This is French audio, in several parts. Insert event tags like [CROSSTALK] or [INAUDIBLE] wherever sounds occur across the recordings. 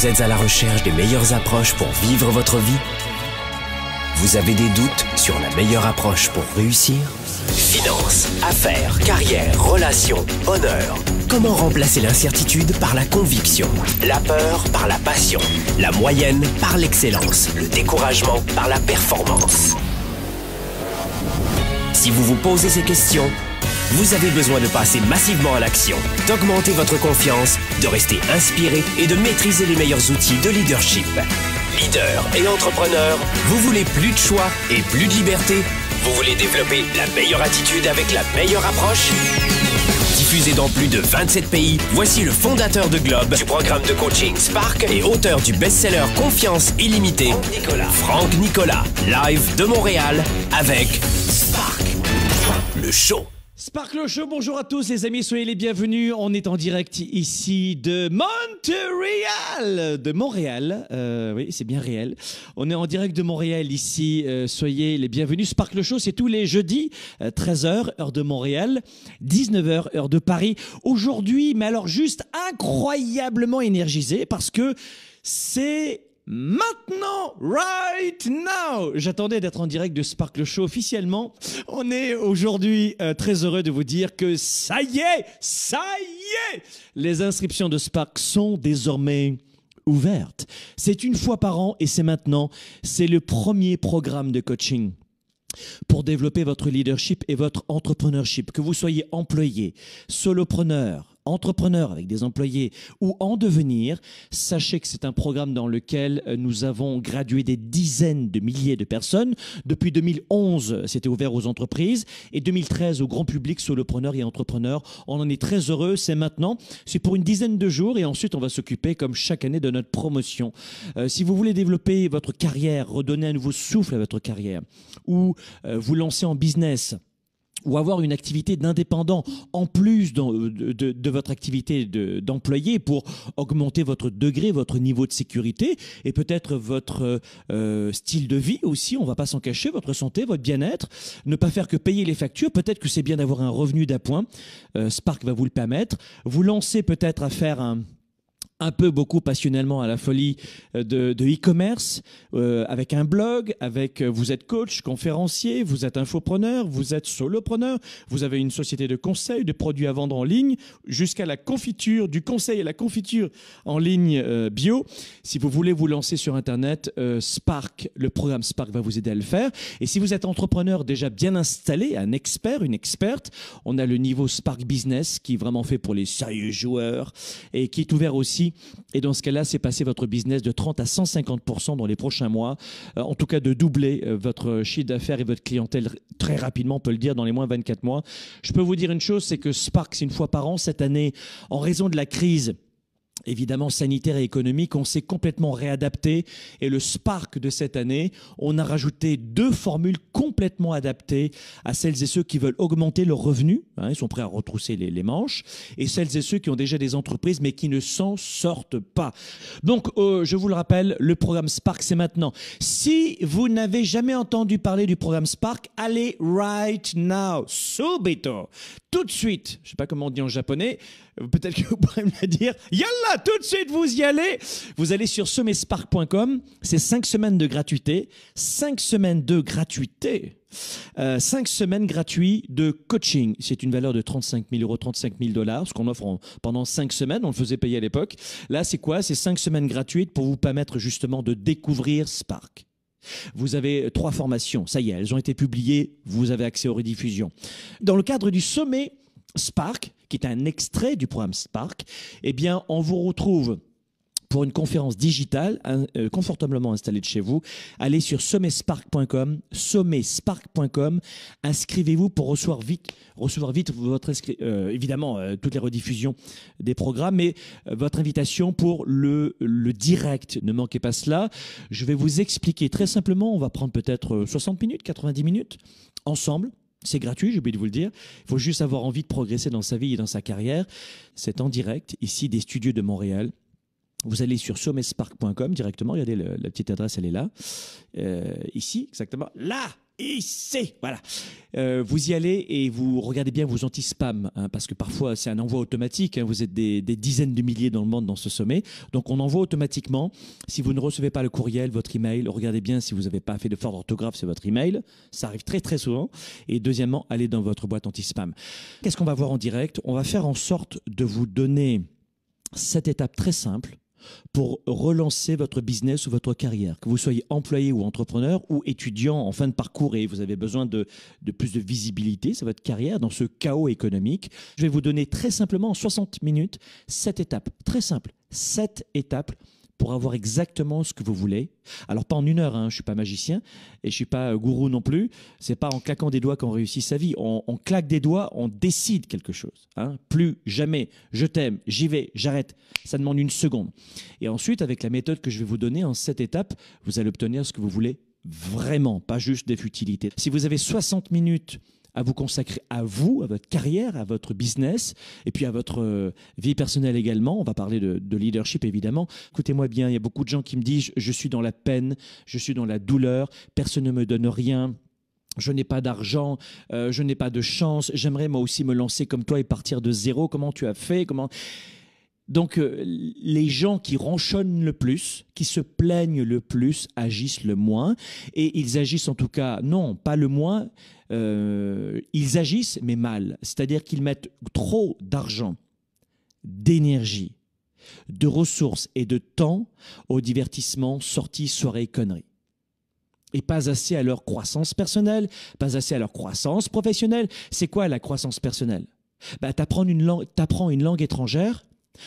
Vous êtes à la recherche des meilleures approches pour vivre votre vie Vous avez des doutes sur la meilleure approche pour réussir Finances, affaires, carrière, relations, honneur. Comment remplacer l'incertitude par la conviction, la peur par la passion, la moyenne par l'excellence, le découragement par la performance Si vous vous posez ces questions, vous avez besoin de passer massivement à l'action, d'augmenter votre confiance, de rester inspiré et de maîtriser les meilleurs outils de leadership. Leader et entrepreneur, vous voulez plus de choix et plus de liberté Vous voulez développer la meilleure attitude avec la meilleure approche Diffusé dans plus de 27 pays, voici le fondateur de Globe, du programme de coaching Spark et auteur du best-seller Confiance illimitée, Nicolas. Franck Nicolas, live de Montréal avec Spark, le show. Sparkle show, bonjour à tous les amis, soyez les bienvenus. On est en direct ici de Montréal, de Montréal. Euh, oui, c'est bien réel. On est en direct de Montréal ici. Euh, soyez les bienvenus. Sparkle show, c'est tous les jeudis, 13h euh, heure de Montréal, 19h heure de Paris. Aujourd'hui, mais alors juste incroyablement énergisé parce que c'est maintenant, right now. J'attendais d'être en direct de Sparkle Show officiellement. On est aujourd'hui euh, très heureux de vous dire que ça y est, ça y est, les inscriptions de Spark sont désormais ouvertes. C'est une fois par an et c'est maintenant. C'est le premier programme de coaching pour développer votre leadership et votre entrepreneurship, que vous soyez employé, solopreneur, entrepreneur avec des employés ou en devenir, sachez que c'est un programme dans lequel euh, nous avons gradué des dizaines de milliers de personnes. Depuis 2011, euh, c'était ouvert aux entreprises et 2013 au grand public, solopreneurs et entrepreneur. On en est très heureux, c'est maintenant. C'est pour une dizaine de jours et ensuite on va s'occuper comme chaque année de notre promotion. Euh, si vous voulez développer votre carrière, redonner un nouveau souffle à votre carrière ou vous lancer en business, ou avoir une activité d'indépendant en plus euh, de, de, de votre activité d'employé pour augmenter votre degré, votre niveau de sécurité et peut-être votre euh, style de vie aussi, on va pas s'en cacher, votre santé, votre bien-être, ne pas faire que payer les factures, peut-être que c'est bien d'avoir un revenu d'appoint, euh, Spark va vous le permettre, vous lancer peut-être à faire un un peu beaucoup passionnellement à la folie euh, de e-commerce, euh, avec un blog, avec euh, vous êtes coach, conférencier, vous êtes infopreneur, vous êtes solopreneur, vous avez une société de conseil, de produits à vendre en ligne, jusqu'à la confiture, du conseil à la confiture en ligne bio. Si vous voulez vous lancer sur Internet, Spark, le programme Spark va vous aider à le faire. Et si vous êtes entrepreneur déjà bien installé, un expert, une experte, on a le niveau Spark Business qui est vraiment fait pour les sérieux joueurs et qui est ouvert aussi et dans ce cas-là, c'est passer votre business de 30 à 150% dans les prochains mois. Euh, en tout cas, de doubler euh, votre chiffre d'affaires et votre clientèle très rapidement, on peut le dire, dans les moins 24 mois. Je peux vous dire une chose, c'est que Sparks, une fois par an. Cette année, en raison de la crise, évidemment sanitaire et économique, on s'est complètement réadapté et le Spark de cette année, on a rajouté deux formules complètement adaptées à celles et ceux qui veulent augmenter leurs revenus, hein, ils sont prêts à retrousser les, manches, et celles et ceux qui ont déjà des entreprises mais qui ne s'en sortent pas. Donc, euh, je vous le rappelle, le programme Spark, c'est maintenant. Si vous n'avez jamais entendu parler du programme Spark, allez right now, subito, tout de suite, je ne sais pas comment on dit en japonais, peut-être que [LAUGHS] vous pourrez me le dire. Yalla, tout de suite, vous y allez. Vous allez sur sommetspark.com. C'est cinq semaines de gratuité. Cinq semaines de gratuité. Euh, cinq semaines gratuites de coaching. C'est une valeur de 35 000 euros, 35 000 dollars, ce qu'on offre pendant cinq semaines. On le faisait payer à l'époque. Là, c'est quoi C'est cinq semaines gratuites pour vous permettre justement de découvrir Spark. Vous avez euh, trois formations, ça y est, elles ont été publiées, vous avez accès aux rediffusions. Dans le cadre du sommet Spark, qui est un extrait du programme Spark, eh bien, on vous retrouve pour une conférence digitale euh, confortablement installée de chez vous. Allez sur sommetspark.com, sommetspark.com, inscrivez-vous pour recevoir vite, recevoir vite votre euh, évidemment euh, toutes les rediffusions des programmes, et votre invitation pour le, le direct. Ne manquez pas cela. Je vais vous expliquer très simplement. On va prendre peut-être 60 minutes, 90 minutes ensemble c'est gratuit, j'ai oublié de vous le dire. Il faut juste avoir envie de progresser dans sa vie et dans sa carrière. C'est en direct, ici des studios de Montréal. Vous allez sur sommetspark.com directement, regardez la petite adresse, elle est là. Euh, ici, exactement. Là, ici. Voilà. Euh, vous y allez et vous regardez bien vos anti-spam, hein, parce que parfois c'est un envoi automatique. Hein. vous êtes des, dizaines de milliers dans le monde dans ce sommet. Donc on envoie automatiquement. Si vous ne recevez pas le courriel, votre email, regardez bien si vous n'avez pas fait de fort d'orthographe, sur votre email. Ça arrive très très souvent. Et deuxièmement, allez dans votre boîte anti-spam. Qu'est-ce qu'on va voir en direct On va faire en sorte de vous donner cette étape très simple pour relancer votre business ou votre carrière, que vous soyez employé ou entrepreneur ou étudiant en fin de parcours et vous avez besoin de, plus de visibilité sur votre carrière dans ce chaos économique, je vais vous donner très simplement en 60 minutes 7 étapes, très simples, 7 étapes pour avoir exactement ce que vous voulez. Alors pas en une heure, hein, je ne suis pas magicien et je ne suis pas euh, gourou non plus. C'est pas en claquant des doigts qu'on réussit sa vie. On, claque des doigts, on décide quelque chose. Hein. Plus jamais, je t'aime, j'y vais, j'arrête. Ça demande une seconde. Et ensuite, avec la méthode que je vais vous donner en cette étapes, vous allez obtenir ce que vous voulez vraiment, pas juste des futilités. Si vous avez 60 minutes à vous consacrer à vous, à votre carrière, à votre business, et puis à votre euh, vie personnelle également. On va parler de, leadership évidemment. Écoutez-moi bien, il y a beaucoup de gens qui me disent je suis dans la peine, je suis dans la douleur, personne ne me donne rien je n'ai pas d'argent, euh, je n'ai pas de chance, j'aimerais moi aussi me lancer comme toi et partir de zéro, comment tu as fait comment... Donc euh, les gens qui ronchonnent le plus, qui se plaignent le plus, agissent le moins, et ils agissent en tout cas, non, pas le moins, euh, ils agissent, mais mal. C'est-à-dire qu'ils mettent trop d'argent, d'énergie, de ressources et de temps au divertissement, sorties, soirée, conneries. Et pas assez à leur croissance personnelle, pas assez à leur croissance professionnelle. C'est quoi la croissance personnelle bah, T'apprends une, langue, une langue étrangère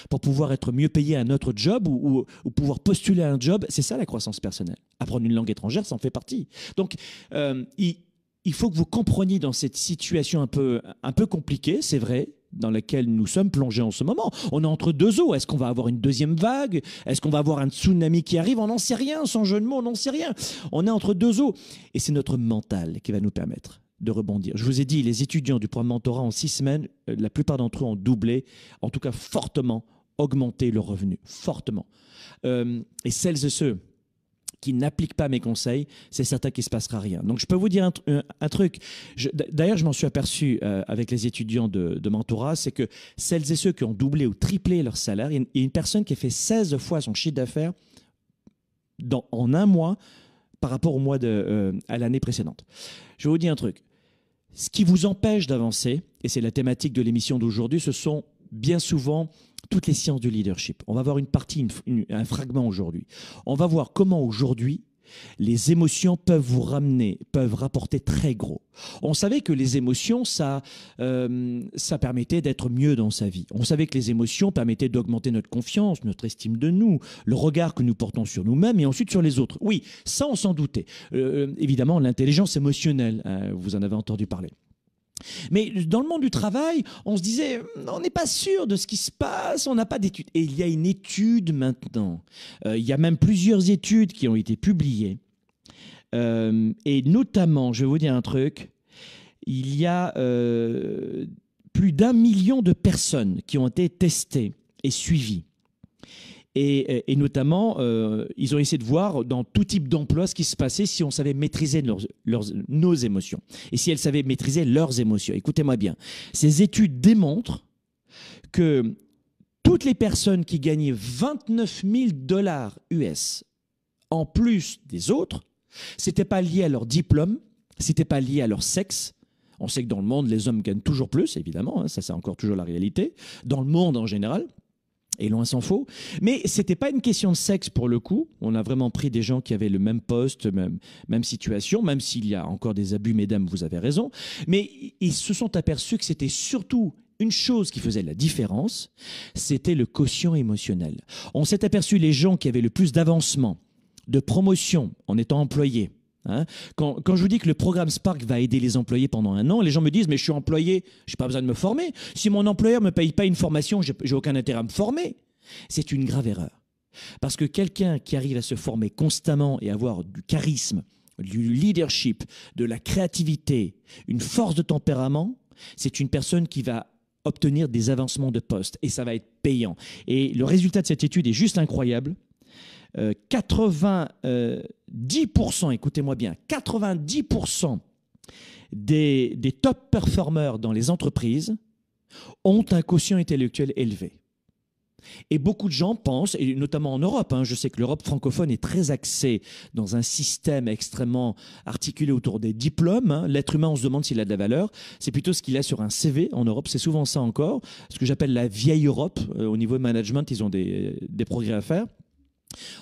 pour pouvoir être mieux payé à un autre job ou, pouvoir postuler à un job. C'est ça la croissance personnelle. Apprendre une langue étrangère, ça en fait partie. Donc, euh, il faut que vous compreniez dans cette situation un peu, un peu compliquée, c'est vrai, dans laquelle nous sommes plongés en ce moment. On est entre deux eaux. Est-ce qu'on va avoir une deuxième vague Est-ce qu'on va avoir un tsunami qui arrive On n'en sait rien, sans jeu de mots, on n'en sait rien. On est entre deux eaux. Et c'est notre mental qui va nous permettre de rebondir. Je vous ai dit, les étudiants du programme mentorat en six semaines, euh, la plupart d'entre eux ont doublé, en tout cas fortement augmenté leur revenu, fortement. Euh, et celles et ceux qui n'applique pas mes conseils, c'est certain qu'il ne se passera rien. Donc je peux vous dire un, euh, truc, d'ailleurs je m'en suis aperçu euh, avec les étudiants de, de c'est que celles et ceux qui ont doublé ou triplé leur salaire, il y a une personne qui a fait 16 fois son chiffre d'affaires en un mois par rapport au mois de, euh, à l'année précédente. Je vais vous dire un truc, ce qui vous empêche d'avancer, et c'est la thématique de l'émission d'aujourd'hui, ce sont bien souvent toutes les sciences du leadership. On va voir une partie, un fragment aujourd'hui. On va voir comment aujourd'hui les émotions peuvent vous ramener, peuvent rapporter très gros. On savait que les émotions, ça, euh, ça permettait d'être mieux dans sa vie. On savait que les émotions permettaient d'augmenter notre confiance, notre estime de nous, le regard que nous portons sur nous-mêmes et ensuite sur les autres. Oui, ça, on s'en doutait. Euh, euh, évidemment, l'intelligence émotionnelle, hein, vous en avez entendu parler. Mais dans le monde du travail, on se disait, on n'est pas sûr de ce qui se passe, on n'a pas d'études. Et il y a une étude maintenant, euh, il y a même plusieurs études qui ont été publiées. Euh, et notamment, je vais vous dire un truc, il y a euh, plus d'un million de personnes qui ont été testées et suivies. Et, notamment, euh, ils ont essayé de voir dans tout type d'emploi ce qui se passait si on savait maîtriser nos émotions et si elles savaient maîtriser leurs émotions. Écoutez-moi bien. Ces études démontrent que toutes les personnes qui gagnaient 29 000 dollars US en plus des autres, c'était pas lié à leur diplôme, c'était pas lié à leur sexe. On sait que dans le monde, les hommes gagnent toujours plus, évidemment, hein, ça c'est encore toujours la réalité, dans le monde en général et loin s'en faut. Mais c'était pas une question de sexe pour le coup. On a vraiment pris des gens qui avaient le même poste, même, même situation, même s'il y a encore des abus, mesdames, vous avez raison. Mais ils se sont aperçus que c'était surtout une chose qui faisait la différence, c'était le quotient émotionnel. On s'est aperçu les gens qui avaient le plus d'avancement, de promotion en étant employés, Hein. quand, je vous dis que le programme Spark va aider les employés pendant un an, les gens me disent mais je suis employé, je n'ai pas besoin de me former. Si mon employeur ne me paye pas une formation, je n'ai aucun intérêt à me former. C'est une grave erreur. Parce que quelqu'un qui arrive à se former constamment et avoir du charisme, du leadership, de la créativité, une force de tempérament, c'est une personne qui va obtenir des avancements de poste et ça va être payant. Et le résultat de cette étude est juste incroyable. 90%, euh, écoutez-moi bien, 90% des, des top performers dans les entreprises ont un quotient intellectuel élevé. Et beaucoup de gens pensent, et notamment en Europe, hein, je sais que l'Europe francophone est très axée dans un système extrêmement articulé autour des diplômes. Hein. L'être humain, on se demande s'il a de la valeur. C'est plutôt ce qu'il a sur un CV en Europe. C'est souvent ça encore. Ce que j'appelle la vieille Europe. Euh, au niveau management, ils ont des, des progrès à faire.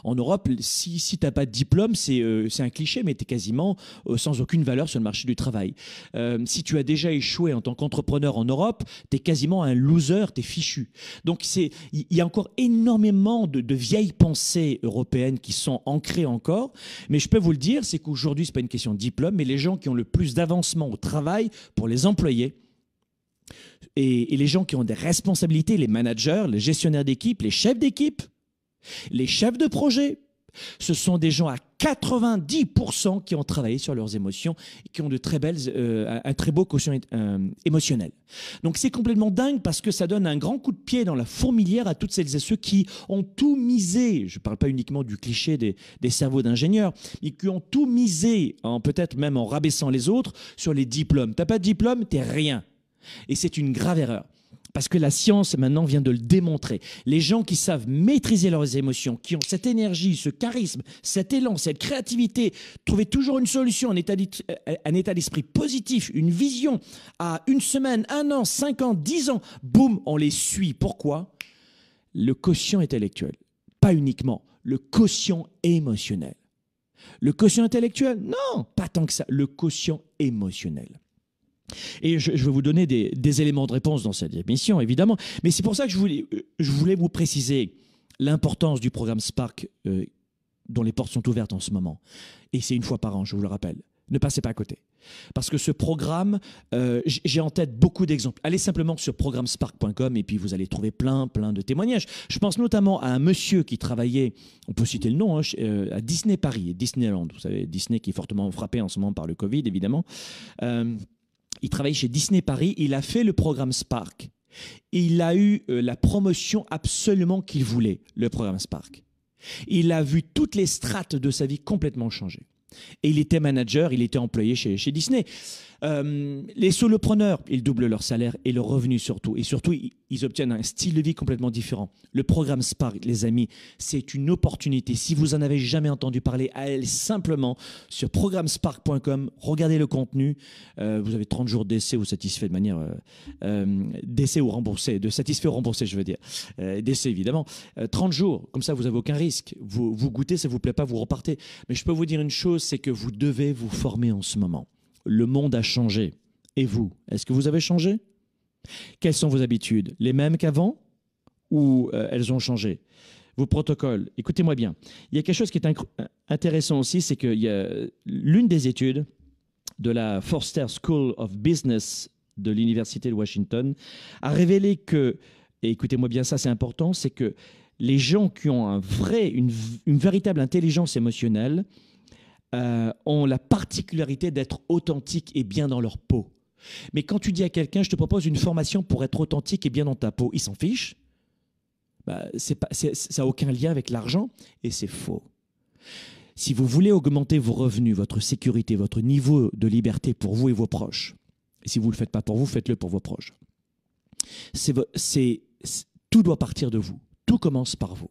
En Europe, si, si tu n'as pas de diplôme, c'est euh, un cliché, mais tu es quasiment euh, sans aucune valeur sur le marché du travail. Euh, si tu as déjà échoué en tant qu'entrepreneur en Europe, tu es quasiment un loser, tu es fichu. Donc il y, a encore énormément de, vieilles pensées européennes qui sont ancrées encore, mais je peux vous le dire, c'est qu'aujourd'hui, ce n'est pas une question de diplôme, mais les gens qui ont le plus d'avancement au travail pour les employés, et les gens qui ont des responsabilités, les managers, les gestionnaires d'équipe, les chefs d'équipe, les chefs de projet, ce sont des gens à 90% qui ont travaillé sur leurs émotions et qui ont de très belles, euh, un très beau quotient euh, émotionnel. Donc c'est complètement dingue parce que ça donne un grand coup de pied dans la fourmilière à toutes celles et ceux qui ont tout misé, je ne parle pas uniquement du cliché des, cerveaux d'ingénieurs, mais qui ont tout misé, en peut-être même en rabaissant les autres, sur les diplômes. T'as pas de diplôme, t'es rien. Et c'est une grave erreur parce que la science maintenant vient de le démontrer. Les gens qui savent maîtriser leurs émotions, qui ont cette énergie, ce charisme, cet élan, cette créativité, trouver toujours une solution, euh, un état d'esprit positif, une vision à une semaine, un an, cinq ans, dix ans, boum, on les suit. Pourquoi Le quotient intellectuel, pas uniquement, le quotient émotionnel. Le quotient intellectuel Non, pas tant que ça, le quotient émotionnel. Et je, je, vais vous donner des, éléments de réponse dans cette émission, évidemment. Mais c'est pour ça que je voulais, euh, je voulais vous préciser l'importance du programme Spark euh, dont les portes sont ouvertes en ce moment. Et c'est une fois par an, je vous le rappelle. Ne passez pas à côté. Parce que ce programme, euh, j'ai en tête beaucoup d'exemples. Allez simplement sur programmespark.com et puis vous allez trouver plein, plein de témoignages. Je pense notamment à un monsieur qui travaillait, on peut citer le nom, hein, à Disney Paris, Disneyland. Vous savez, Disney qui est fortement frappé en ce moment par le Covid, évidemment. Euh, il travaille chez Disney Paris. Il a fait le programme Spark. il a eu euh, la promotion absolument qu'il voulait, le programme Spark. Il a vu toutes les strates de sa vie complètement changer. Et il était manager, il était employé chez, chez Disney. Euh, les solopreneurs, ils doublent leur salaire et leur revenu surtout. Et surtout, ils, obtiennent un style de vie complètement différent. Le programme Spark, les amis, c'est une opportunité. Si vous en avez jamais entendu parler, à elle simplement sur programmespark.com, regardez le contenu. Euh, vous avez 30 jours d'essai ou satisfait de manière... Euh, d'essai ou remboursé, de satisfait ou remboursé, je veux dire. d'essai, évidemment. 30 jours, comme ça, vous n'avez aucun risque. Vous, vous goûtez, ça vous plaît pas, vous repartez. Mais je peux vous dire une chose, c'est que vous devez vous former en ce moment le monde a changé. Et vous, est-ce que vous avez changé Quelles sont vos habitudes Les mêmes qu'avant Ou euh, elles ont changé Vos protocoles Écoutez-moi bien. Il y a quelque chose qui est euh, intéressant aussi, c'est que euh, l'une des études de la Forster School of Business de l'Université de Washington a révélé que, et écoutez-moi bien ça, c'est important, c'est que les gens qui ont un vrai, une véritable intelligence émotionnelle euh, ont la particularité d'être authentiques et bien dans leur peau. Mais quand tu dis à quelqu'un, je te propose une formation pour être authentique et bien dans ta peau, il s'en fiche. Bah, ça n'a aucun lien avec l'argent et c'est faux. Si vous voulez augmenter vos revenus, votre sécurité, votre niveau de liberté pour vous et vos proches, et si vous ne le faites pas pour vous, faites-le pour vos proches. tout doit partir de vous. Tout commence par vous.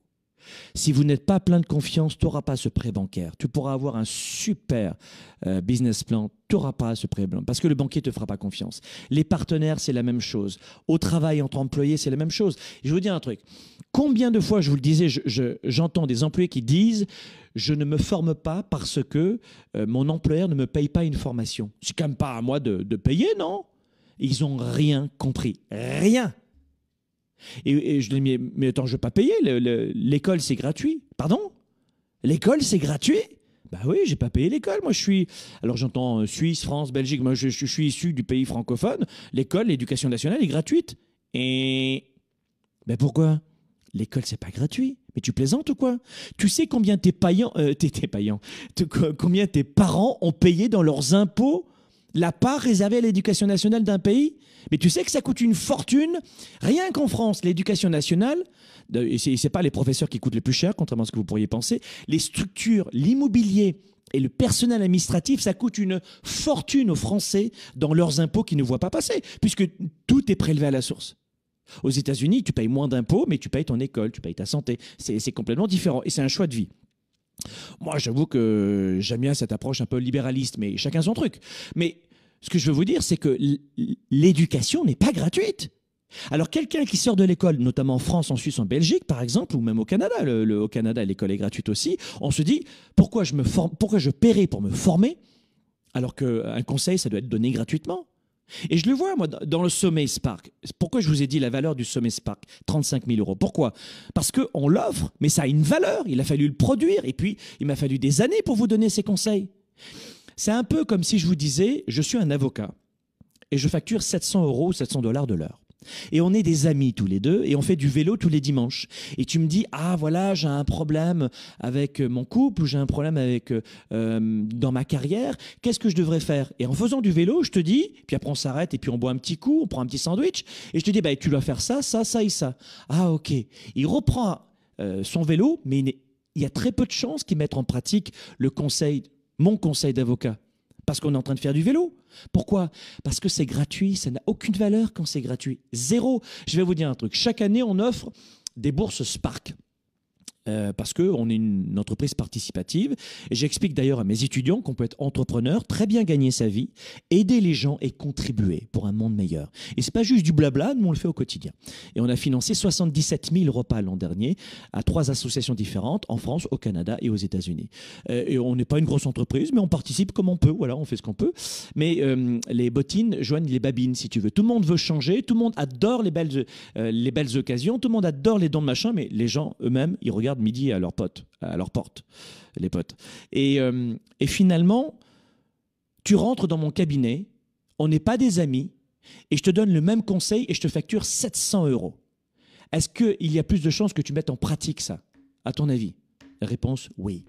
Si vous n'êtes pas plein de confiance, tu n'auras pas ce prêt bancaire. Tu pourras avoir un super euh, business plan, tu n'auras pas ce prêt bancaire parce que le banquier ne te fera pas confiance. Les partenaires, c'est la même chose. Au travail, entre employés, c'est la même chose. je vous dire un truc. Combien de fois, je vous le disais, j'entends des employés qui disent je ne me forme pas parce que euh, mon employeur ne me paye pas une formation. C'est quand même pas à moi de, de payer, non Ils n'ont rien compris. Rien et, je mais attends, je ne veux pas payer, l'école c'est gratuit. Pardon L'école c'est gratuit bah oui, j'ai pas payé l'école. Moi, je suis. Alors, j'entends euh, Suisse, France, Belgique. Moi, je, suis issu du pays francophone. L'école, l'éducation nationale est gratuite. Et. Ben pourquoi L'école, c'est pas gratuit. Mais tu plaisantes ou quoi Tu sais combien tes, payants euh, tes, tes, combien tes parents ont payé dans leurs impôts la part réservée à l'éducation nationale d'un pays. Mais tu sais que ça coûte une fortune. Rien qu'en France, l'éducation nationale, et ce n'est pas les professeurs qui coûtent le plus cher, contrairement à ce que vous pourriez penser, les structures, l'immobilier et le personnel administratif, ça coûte une fortune aux Français dans leurs impôts qu'ils ne voient pas passer, puisque tout est prélevé à la source. Aux États-Unis, tu payes moins d'impôts, mais tu payes ton école, tu payes ta santé. C'est complètement différent et c'est un choix de vie. Moi, j'avoue que j'aime bien cette approche un peu libéraliste, mais chacun son truc. Mais ce que je veux vous dire, c'est que l'éducation n'est pas gratuite. Alors quelqu'un qui sort de l'école, notamment en France, en Suisse, en Belgique par exemple, ou même au Canada, le, au Canada l'école est gratuite aussi, on se dit pourquoi je me forme, pourquoi je paierai pour me former alors qu'un conseil ça doit être donné gratuitement. Et je le vois, moi, dans le sommet Spark. Pourquoi je vous ai dit la valeur du sommet Spark 35 000 euros. Pourquoi Parce qu'on l'offre, mais ça a une valeur. Il a fallu le produire. Et puis, il m'a fallu des années pour vous donner ces conseils. C'est un peu comme si je vous disais, je suis un avocat et je facture 700 euros 700 dollars de l'heure. Et on est des amis tous les deux et on fait du vélo tous les dimanches. Et tu me dis, ah voilà, j'ai un problème avec euh, mon couple ou j'ai un problème avec euh, euh, dans ma carrière, qu'est-ce que je devrais faire Et en faisant du vélo, je te dis, puis après on s'arrête et puis on boit un petit coup, on prend un petit sandwich, et je te dis, bah, tu dois faire ça, ça, ça et ça. Ah ok. Il reprend son vélo, mais il y a très peu de chances qu'il mette en pratique le conseil, mon conseil d'avocat, parce qu'on est en train de faire du vélo. Pourquoi Parce que c'est gratuit, ça n'a aucune valeur quand c'est gratuit. Zéro. Je vais vous dire un truc. Chaque année, on offre des bourses Spark. Euh, parce qu'on est une, entreprise participative. J'explique d'ailleurs à mes étudiants qu'on peut être entrepreneur, très bien gagner sa vie, aider les gens et contribuer pour un monde meilleur. Et c'est pas juste du blabla, nous on le fait au quotidien. Et on a financé 77 000 repas l'an dernier à trois associations différentes en France, au Canada et aux États-Unis. Euh, et on n'est pas une grosse entreprise, mais on participe comme on peut. Voilà, on fait ce qu'on peut. Mais euh, les bottines joignent les babines, si tu veux. Tout le monde veut changer, tout le monde adore les belles, les belles occasions, tout le monde adore les dons de machin, mais les gens eux-mêmes, ils regardent midi à leur pote, à leur porte, les potes. Et, euh, et finalement, tu rentres dans mon cabinet, on n'est pas des amis, et je te donne le même conseil et je te facture 700 euros. Est-ce qu'il y a plus de chances que tu mettes en pratique ça, à ton avis Réponse oui.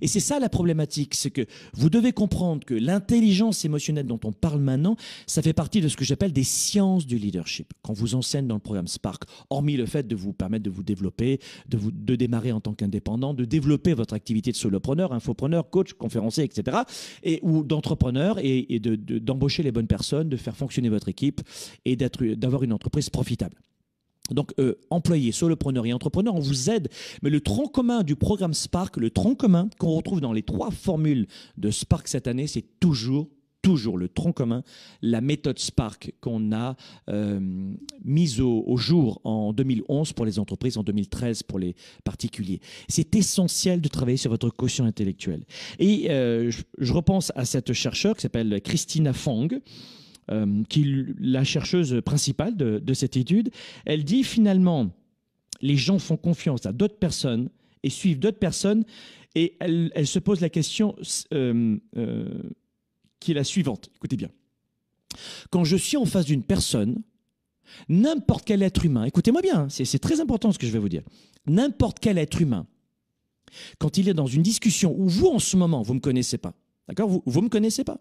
Et c'est ça la problématique, c'est que vous devez comprendre que l'intelligence émotionnelle dont on parle maintenant, ça fait partie de ce que j'appelle des sciences du leadership. Quand vous enseigne dans le programme Spark, hormis le fait de vous permettre de vous développer, de, vous, de démarrer en tant qu'indépendant, de développer votre activité de solopreneur, infopreneur, coach, conférencier, etc., et, ou d'entrepreneur et, d'embaucher les bonnes personnes, de faire fonctionner votre équipe et d'avoir une entreprise profitable. Donc, euh, employés, solopreneurs et entrepreneurs, on vous aide. Mais le tronc commun du programme Spark, le tronc commun qu'on retrouve dans les trois formules de Spark cette année, c'est toujours toujours le tronc commun, la méthode Spark qu'on a euh, mise au, jour en 2011 pour les entreprises, en 2013 pour les particuliers. C'est essentiel de travailler sur votre caution intellectuelle. Et euh, je, repense à cette chercheure qui s'appelle Christina Fong, euh, qui la chercheuse principale de, cette étude, elle dit finalement, les gens font confiance à d'autres personnes et suivent d'autres personnes, et elle, se pose la question euh, euh, qui est la suivante. Écoutez bien. Quand je suis en face d'une personne, n'importe quel être humain, écoutez-moi bien, hein, c'est très important ce que je vais vous dire, n'importe quel être humain, quand il est dans une discussion où vous en ce moment, vous ne me connaissez pas, d'accord vous, ne me connaissez pas.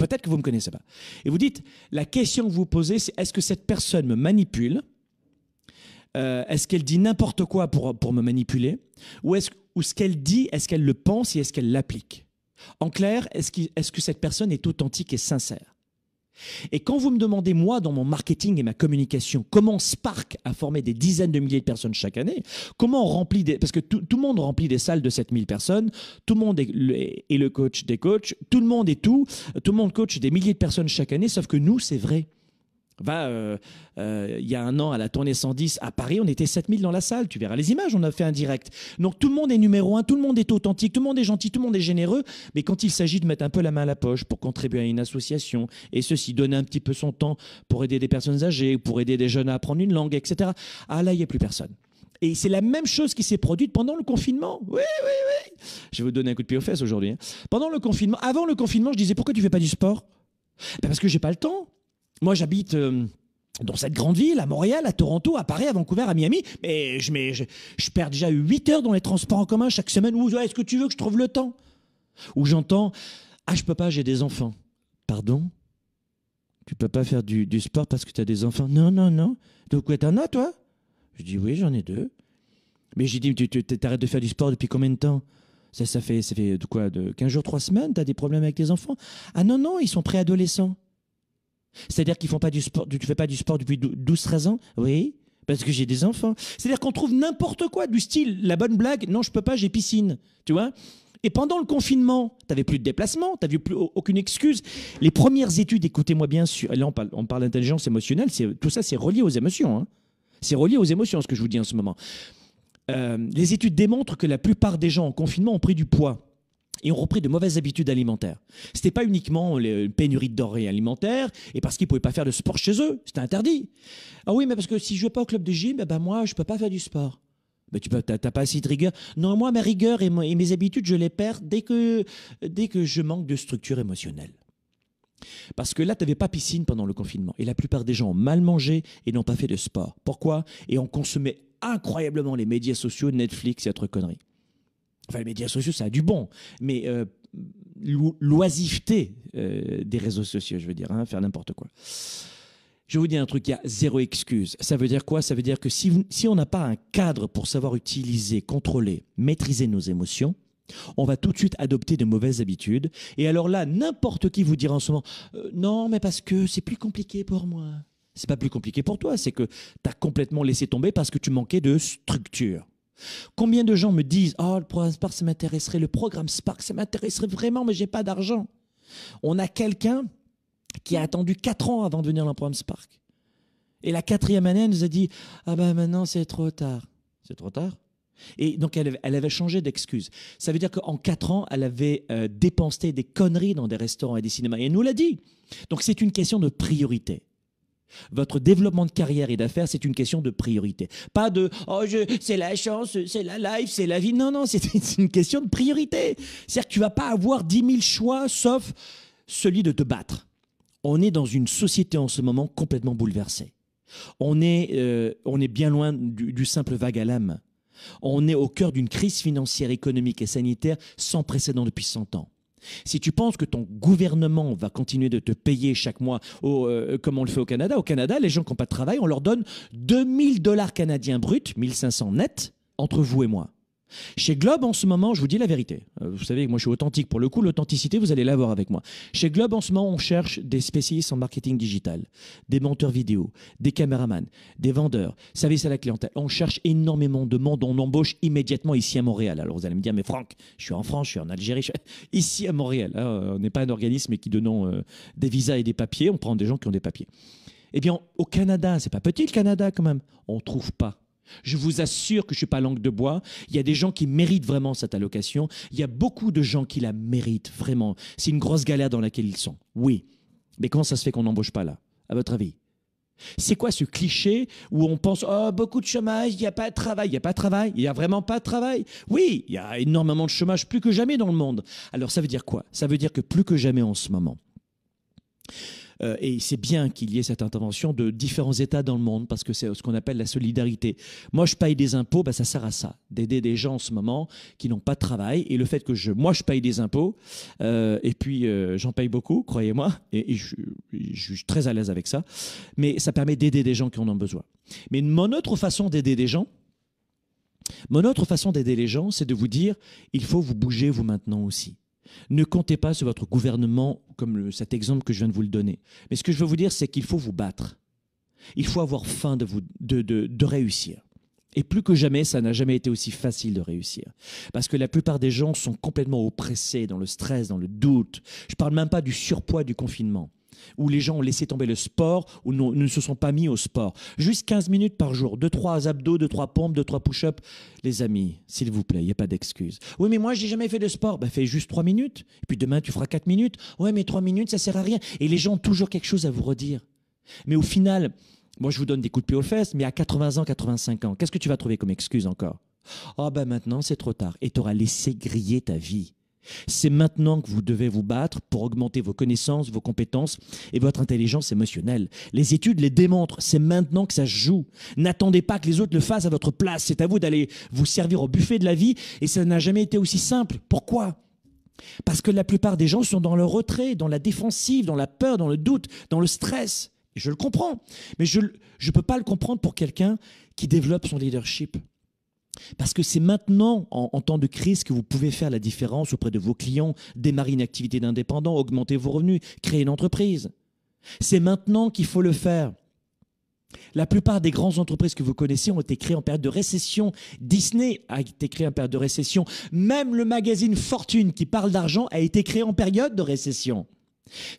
Peut-être que vous ne me connaissez pas. Et vous dites, la question que vous posez, c'est est-ce que cette personne me manipule euh, Est-ce qu'elle dit n'importe quoi pour, pour me manipuler Ou, est-ce, ou ce qu'elle dit, est-ce qu'elle le pense et est-ce qu'elle l'applique En clair, est-ce, est-ce que cette personne est authentique et sincère et quand vous me demandez, moi, dans mon marketing et ma communication, comment Spark a formé des dizaines de milliers de personnes chaque année, comment on remplit des... Parce que tout, le monde remplit des salles de 7000 personnes, tout le monde est le coach des coachs, tout le monde est tout, tout le monde coach des milliers de personnes chaque année, sauf que nous, c'est vrai. Va, euh, euh, il y a un an, à la tournée 110 à Paris, on était 7000 dans la salle. Tu verras les images, on a fait un direct. Donc tout le monde est numéro un, tout le monde est authentique, tout le monde est gentil, tout le monde est généreux. Mais quand il s'agit de mettre un peu la main à la poche pour contribuer à une association, et ceci, donner un petit peu son temps pour aider des personnes âgées, pour aider des jeunes à apprendre une langue, etc. Ah là, il n'y a plus personne. Et c'est la même chose qui s'est produite pendant le confinement. Oui, oui, oui. Je vais vous donner un coup de pied aux fesses aujourd'hui. Hein. Pendant le confinement, avant le confinement, je disais pourquoi tu fais pas du sport ben, Parce que j'ai pas le temps. Moi, j'habite euh, dans cette grande ville, à Montréal, à Toronto, à Paris, à Vancouver, à Miami, mais je, perds déjà 8 heures dans les transports en commun chaque semaine. Où est-ce que tu veux que je trouve le temps Où j'entends Ah, je peux pas, j'ai des enfants. Pardon Tu peux pas faire du, sport parce que tu as des enfants Non, non, non. Donc, quoi, en as, toi Je dis Oui, j'en ai deux. Mais j'ai dit Tu t'arrêtes de faire du sport depuis combien de temps ça, fait, ça fait de quoi de 15 jours, 3 semaines tu as des problèmes avec tes enfants Ah non, non, ils sont préadolescents. C'est-à-dire qu'ils font pas du sport, tu fais pas du sport depuis 12-13 ans Oui, parce que j'ai des enfants. C'est-à-dire qu'on trouve n'importe quoi du style, la bonne blague, non, je peux pas, j'ai piscine, tu vois et pendant le confinement, tu n'avais plus de déplacement, tu n'avais plus aucune excuse. Les premières études, écoutez-moi bien, sûr, là on parle, on parle d'intelligence émotionnelle, C'est tout ça c'est relié aux émotions. Hein. C'est relié aux émotions ce que je vous dis en ce moment. Euh, les études démontrent que la plupart des gens en confinement ont pris du poids et ont repris de mauvaises habitudes alimentaires. C'était pas uniquement les pénurie de denrées alimentaires et parce qu'ils pouvaient pas faire de sport chez eux, c'était interdit. Ah oui, mais parce que si je vais pas au club de gym, eh ben, moi je peux pas faire du sport. mais tu n'as pas assez de rigueur. Non, moi ma rigueur et, mes habitudes, je les perds dès que dès que je manque de structure émotionnelle. Parce que là, tu n'avais pas piscine pendant le confinement. Et la plupart des gens ont mal mangé et n'ont pas fait de sport. Pourquoi Et on consommait incroyablement les médias sociaux, Netflix et autres conneries. Enfin, les médias sociaux, ça a du bon, mais euh, l'oisiveté euh, des réseaux sociaux, je veux dire, hein, faire n'importe quoi. Je vous dis un truc, il y a zéro excuse. Ça veut dire quoi Ça veut dire que si, on n'a pas un cadre pour savoir utiliser, contrôler, maîtriser nos émotions, on va tout de suite adopter de mauvaises habitudes. Et alors là, n'importe qui vous dira en ce moment euh, Non, mais parce que c'est plus compliqué pour moi. C'est pas plus compliqué pour toi, c'est que tu as complètement laissé tomber parce que tu manquais de structure. Combien de gens me disent Oh, le programme Spark, ça m'intéresserait, le programme Spark, ça m'intéresserait vraiment, mais j'ai pas d'argent. On a quelqu'un qui a attendu 4 ans avant de venir dans le programme Spark. Et la quatrième année, elle nous a dit Ah ben maintenant, c'est trop tard. C'est trop tard et donc, elle, avait changé d'excuse. Ça veut dire qu'en 4 ans, elle avait euh, dépensé des conneries dans des restaurants et des cinémas. Et elle nous l'a dit. Donc, c'est une question de priorité. Votre développement de carrière et d'affaires, c'est une question de priorité. Pas de oh je c'est la chance, c'est la life, c'est la vie. Non non, [LAUGHS] c'est une question de priorité. C'est-à-dire que tu vas pas avoir 10 000 choix sauf celui de te battre. On est dans une société en ce moment complètement bouleversée. Euh, on est bien loin du, du simple vague à l'âme. On est au cœur d'une crise financière, économique et sanitaire sans précédent depuis 100 ans. Si tu penses que ton gouvernement va continuer de te payer chaque mois, euh, comme on le fait au Canada, au Canada, les gens qui n'ont pas de travail, on leur donne 2000 dollars canadiens bruts, 1500 net entre vous et moi. Chez Globe, en ce moment, je vous dis la vérité. Euh, vous savez que moi, je suis authentique. Pour le coup, l'authenticité, vous allez l'avoir avec moi. Chez Globe, en ce moment, on cherche des spécialistes en marketing digital, des monteurs vidéo, des caméramans, des vendeurs, service à la clientèle. On cherche énormément de monde. On embauche immédiatement ici à Montréal. Alors, vous allez me dire, mais Franck, je suis en France, je suis en Algérie, [LAUGHS] ici à Montréal. Hein, on n'est pas un organisme qui donne euh, des visas et des papiers. On prend des gens qui ont des papiers. Eh bien, au Canada, c'est pas petit le Canada quand même. On trouve pas. Je vous assure que je ne suis pas langue de bois. Il y a des gens qui méritent vraiment cette allocation. Il y a beaucoup de gens qui la méritent vraiment. C'est une grosse galère dans laquelle ils sont. Oui. Mais comment ça se fait qu'on n'embauche pas là, à votre avis c'est quoi ce cliché où on pense oh beaucoup de chômage, il n'y a pas de travail, il n'y a pas de travail, il n'y a vraiment pas de travail Oui, il y a énormément de chômage plus que jamais dans le monde. Alors ça veut dire quoi Ça veut dire que plus que jamais en ce moment, euh, et c'est bien qu'il y ait cette intervention de différents États dans le monde, parce que c'est ce qu'on appelle la solidarité. Moi, je paye des impôts, bah, ça sert à ça, d'aider des gens en ce moment qui n'ont pas de travail. Et le fait que je, moi, je paye des impôts, euh, et puis euh, j'en paye beaucoup, croyez-moi, et, je, suis très à l'aise avec ça, mais ça permet d'aider des gens qui en ont besoin. Mais mon autre façon d'aider des gens, mon autre façon d'aider les gens, c'est de vous dire, il faut vous bouger vous maintenant aussi. Ne comptez pas sur votre gouvernement comme cet exemple que je viens de vous le donner. Mais ce que je veux vous dire, c'est qu'il faut vous battre. Il faut avoir faim de, de réussir. Et plus que jamais, ça n'a jamais été aussi facile de réussir. Parce que la plupart des gens sont complètement oppressés dans le stress, dans le doute. Je ne parle même pas du surpoids du confinement où les gens ont laissé tomber le sport, ou ne se sont pas mis au sport. Juste 15 minutes par jour, 2-3 abdos, 2-3 pompes, 2-3 push-ups. Les amis, s'il vous plaît, il n'y a pas d'excuse. Oui, mais moi, j'ai jamais fait de sport. Bah fais juste 3 minutes, et puis demain, tu feras 4 minutes. Ouais, mais 3 minutes, ça sert à rien. Et les gens ont toujours quelque chose à vous redire. Mais au final, moi, je vous donne des coups de pied aux fesses, mais à 80 ans, 85 ans, qu'est-ce que tu vas trouver comme excuse encore Ah ben maintenant, c'est trop tard. Et tu auras laissé griller ta vie. C'est maintenant que vous devez vous battre pour augmenter vos connaissances, vos compétences et votre intelligence émotionnelle. Les études les démontrent. C'est maintenant que ça se joue. N'attendez pas que les autres le fassent à votre place. C'est à vous d'aller vous servir au buffet de la vie et ça n'a jamais été aussi simple. Pourquoi Parce que la plupart des gens sont dans le retrait, dans la défensive, dans la peur, dans le doute, dans le stress. je le comprends, mais je ne peux pas le comprendre pour quelqu'un qui développe son leadership. Parce que c'est maintenant, en, temps de crise, que vous pouvez faire la différence auprès de vos clients, démarrer une activité d'indépendant, augmenter vos revenus, créer une entreprise. C'est maintenant qu'il faut le faire. La plupart des grandes entreprises que vous connaissez ont été créées en période de récession. Disney a été créé en période de récession. Même le magazine Fortune qui parle d'argent a été créé en période de récession.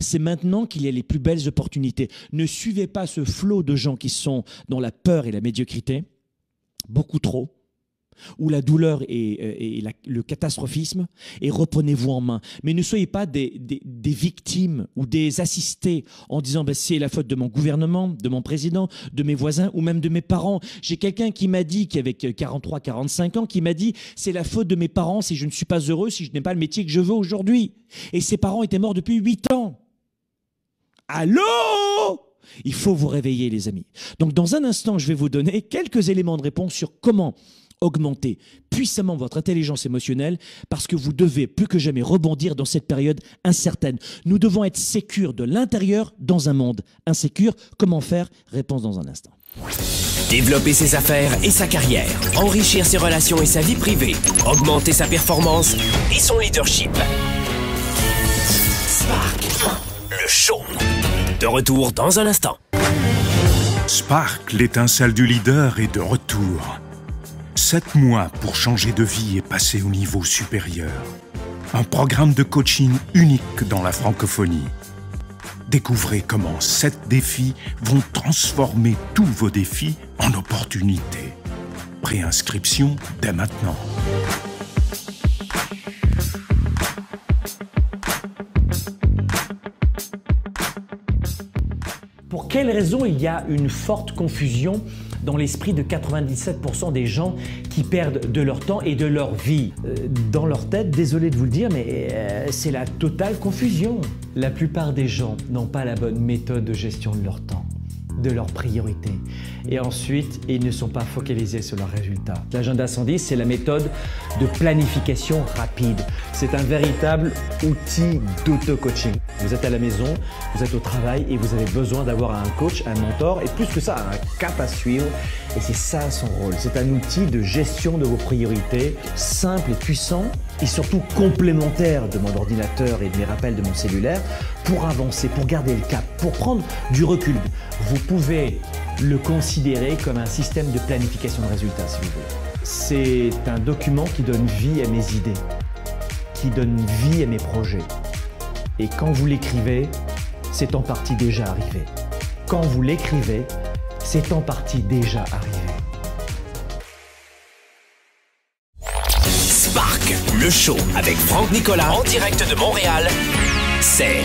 C'est maintenant qu'il y a les plus belles opportunités. Ne suivez pas ce flot de gens qui sont dans la peur et la médiocrité, beaucoup trop ou la douleur et, euh, le catastrophisme, et reprenez-vous en main. Mais ne soyez pas des, victimes ou des assistés en disant ben, c'est la faute de mon gouvernement, de mon président, de mes voisins ou même de mes parents. J'ai quelqu'un qui m'a dit, qui avait 43, 45 ans, qui m'a dit c'est la faute de mes parents si je ne suis pas heureux, si je n'ai pas le métier que je veux aujourd'hui. Et ses parents étaient morts depuis 8 ans. Allô Il faut vous réveiller les amis. Donc dans un instant, je vais vous donner quelques éléments de réponse sur comment augmenter puissamment votre intelligence émotionnelle parce que vous devez plus que jamais rebondir dans cette période incertaine. Nous devons être sécurs de l'intérieur dans un monde insécure. Comment faire Réponse dans un instant. Développer ses affaires et sa carrière, enrichir ses relations et sa vie privée, augmenter sa performance et son leadership. Spark, le show. De retour dans un instant. Spark, l'étincelle du leader, est de retour. 7 mois pour changer de vie et passer au niveau supérieur. Un programme de coaching unique dans la francophonie. Découvrez comment 7 défis vont transformer tous vos défis en opportunités. Préinscription dès maintenant. Pour quelles raisons il y a une forte confusion dans l'esprit de 97% des gens qui perdent de leur temps et de leur vie. Euh, dans leur tête, désolé de vous le dire, mais euh, c'est la totale confusion. La plupart des gens n'ont pas la bonne méthode de gestion de leur temps de leurs priorités. Et ensuite, ils ne sont pas focalisés sur leurs résultats. L'agenda 110, c'est la méthode de planification rapide. C'est un véritable outil d'auto-coaching. Vous êtes à la maison, vous êtes au travail et vous avez besoin d'avoir un coach, un mentor et plus que ça, un cap à suivre et c'est ça son rôle. C'est un outil de gestion de vos priorités, simple et puissant, et surtout complémentaire de mon ordinateur et de mes rappels de mon cellulaire, pour avancer, pour garder le cap, pour prendre du recul. Vous pouvez le considérer comme un système de planification de résultats, si vous voulez. C'est un document qui donne vie à mes idées, qui donne vie à mes projets. Et quand vous l'écrivez, c'est en partie déjà arrivé. Quand vous l'écrivez, c'est en partie déjà arrivé. Spark, le show avec Franck Nicolas en direct de Montréal, c'est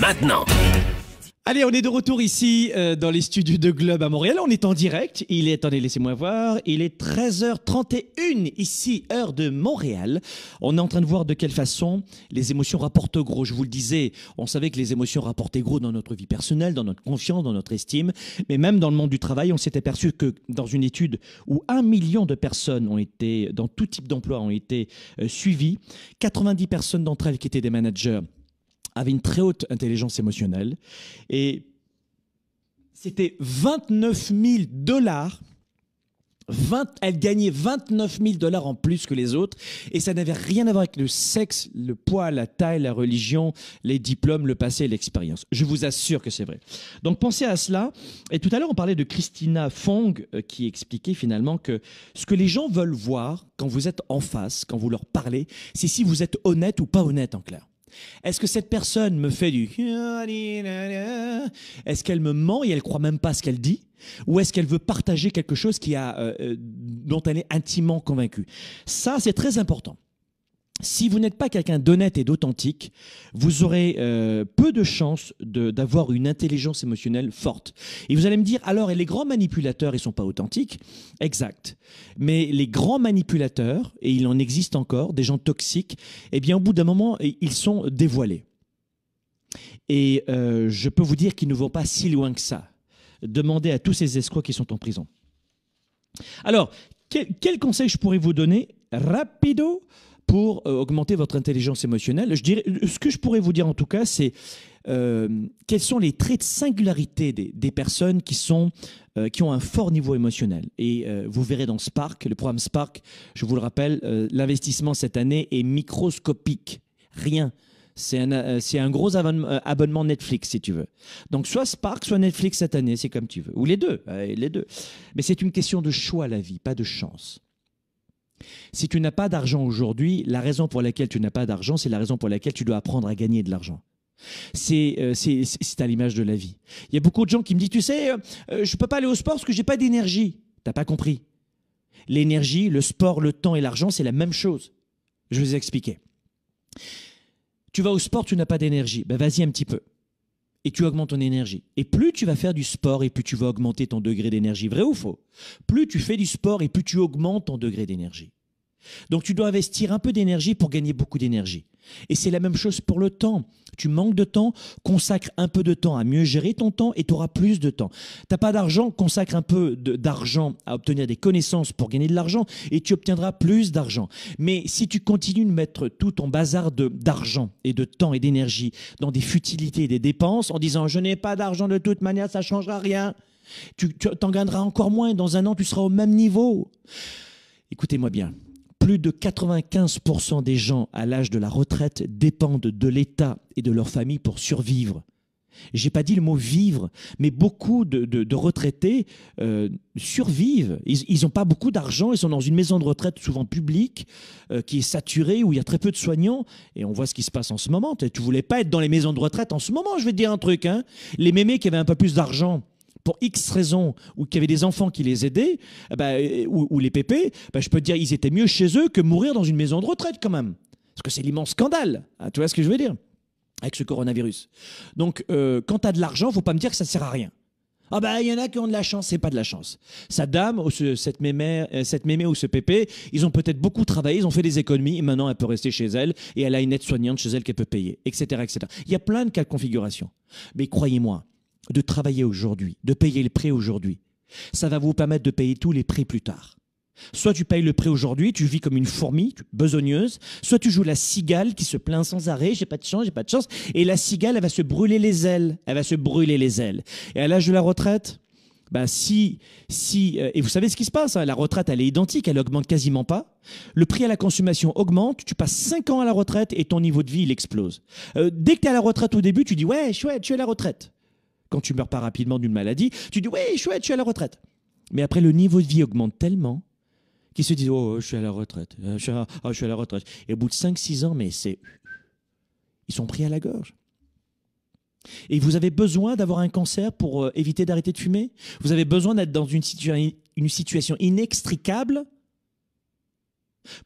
maintenant. Allez, on est de retour ici euh, dans les studios de Globe à Montréal. On est en direct. Il est, attendez, laissez-moi voir. Il est 13h31 ici, heure de Montréal. On est en train de voir de quelle façon les émotions rapportent gros. Je vous le disais, on savait que les émotions rapportaient gros dans notre vie personnelle, dans notre confiance, dans notre estime. Mais même dans le monde du travail, on s'est aperçu que dans une étude où un million de personnes ont été, dans tout type d'emploi, ont été euh, suivies, 90 personnes d'entre elles qui étaient des managers avait une très haute intelligence émotionnelle et c'était 29 000 dollars. elle gagnait 29 000 dollars en plus que les autres et ça n'avait rien à voir avec le sexe, le poids, la taille, la religion, les diplômes, le passé l'expérience. Je vous assure que c'est vrai. Donc pensez à cela. Et tout à l'heure on parlait de Christina Fong euh, qui expliquait finalement que ce que les gens veulent voir quand vous êtes en face, quand vous leur parlez, c'est si vous êtes honnête ou pas honnête en clair. Est-ce que cette personne me fait du... Est-ce qu'elle me ment et elle croit même pas ce qu'elle dit Ou est-ce qu'elle veut partager quelque chose qui a, euh, euh, dont elle est intimement convaincue Ça, c'est très important si vous n'êtes pas quelqu'un d'honnête et d'authentique, vous aurez euh, peu de chances d'avoir une intelligence émotionnelle forte. Et vous allez me dire, alors, et les grands manipulateurs, ils sont pas authentiques Exact. Mais les grands manipulateurs, et il en existe encore, des gens toxiques, eh bien, au bout d'un moment, ils sont dévoilés. Et euh, je peux vous dire qu'ils ne vont pas si loin que ça. Demandez à tous ces escrocs qui sont en prison. Alors, quel, quel conseil je pourrais vous donner Rapido pour euh, augmenter votre intelligence émotionnelle. Je ce que je pourrais vous dire en tout cas, c'est euh, quels sont les traits de singularité des, personnes qui, sont, euh, qui ont un fort niveau émotionnel. Et vous verrez dans Spark, le programme Spark, je vous le rappelle, l'investissement cette année est microscopique. Rien. C'est un, gros abonnement Netflix, si tu veux. Donc, soit Spark, soit Netflix cette année, c'est comme tu veux. Ou les deux, les deux. Mais c'est une question de choix, à la vie, pas de chance. Si tu n'as pas d'argent aujourd'hui, la raison pour laquelle tu n'as pas d'argent, c'est la raison pour laquelle tu dois apprendre à gagner de l'argent. C'est euh, à l'image de la vie. Il y a beaucoup de gens qui me disent, tu sais, euh, euh, je ne peux pas aller au sport parce que j'ai pas d'énergie. T'as pas compris. L'énergie, le sport, le temps et l'argent, c'est la même chose. Je vous ai expliqué. Tu vas au sport, tu n'as pas d'énergie. Ben, vas-y un petit peu et tu augmentes ton énergie. Et plus tu vas faire du sport et plus tu vas augmenter ton degré d'énergie, vrai ou faux Plus tu fais du sport et plus tu augmentes ton degré d'énergie. Donc tu dois investir un peu d'énergie pour gagner beaucoup d'énergie. Et c'est la même chose pour le temps. Tu manques de temps, consacre un peu de temps à mieux gérer ton temps et tu auras plus de temps. T'as pas d'argent, consacre un peu d'argent à obtenir des connaissances pour gagner de l'argent et tu obtiendras plus d'argent. Mais si tu continues de mettre tout ton bazar d'argent et de temps et d'énergie dans des futilités et des dépenses en disant je n'ai pas d'argent de toute manière, ça ne changera rien. Tu t'en gagneras encore moins. Dans un an, tu seras au même niveau. Écoutez-moi bien. Plus de 95% des gens à l'âge de la retraite dépendent de l'État et de leur famille pour survivre. J'ai pas dit le mot vivre, mais beaucoup de, retraités euh, survivent. Ils n'ont pas beaucoup d'argent, ils sont dans une maison de retraite souvent publique euh, qui est saturée, où il y a très peu de soignants. Et on voit ce qui se passe en ce moment. Tu voulais pas être dans les maisons de retraite en ce moment, je vais te dire un truc. Hein. Les mémés qui avaient un peu plus d'argent, pour X raisons ou qu'il y avait des enfants qui les aidaient eh ben, ou, les pépés, ben, je peux te dire ils étaient mieux chez eux que mourir dans une maison de retraite quand même. Parce que c'est l'immense scandale. Hein, tu vois ce que je veux dire avec ce coronavirus. Donc, euh, quand tu as de l'argent, faut pas me dire que ça ne sert à rien. Ah ben, il y en a qui ont de la chance, c'est pas de la chance. Sa dame, ou cette, mémé, euh, cette ou ce pépé, ils ont peut-être beaucoup travaillé, ils ont fait des économies, et maintenant elle peut rester chez elle, et elle a une aide soignante chez elle qu'elle peut payer, etc., etc. Il y a plein de cas de configuration. Mais croyez-moi, de travailler aujourd'hui, de payer le prêt aujourd'hui. Ça va vous permettre de payer tous les prix plus tard. Soit tu payes le prix aujourd'hui, tu vis comme une fourmi besogneuse, soit tu joues la cigale qui se plaint sans arrêt, j'ai pas de chance, j'ai pas de chance, et la cigale, elle va se brûler les ailes, elle va se brûler les ailes. Et à l'âge de la retraite, bah si, si, euh, et vous savez ce qui se passe, hein, la retraite, elle est identique, elle augmente quasiment pas. Le prix à la consommation augmente, tu passes 5 ans à la retraite et ton niveau de vie, il explose. Euh, dès que tu es à la retraite au début, tu dis, ouais, chouette, tu es à la retraite quand tu meurs pas rapidement d'une maladie, tu dis oui, chouette, je suis à la retraite. Mais après, le niveau de vie augmente tellement qu'ils se disent oh, je suis à la retraite, euh, oh, je suis à, la retraite. Et au bout de 5-6 ans, mais c'est. Ils sont pris à la gorge. Et vous avez besoin d'avoir un cancer pour euh, éviter d'arrêter de fumer Vous avez besoin d'être dans une, une, situation inextricable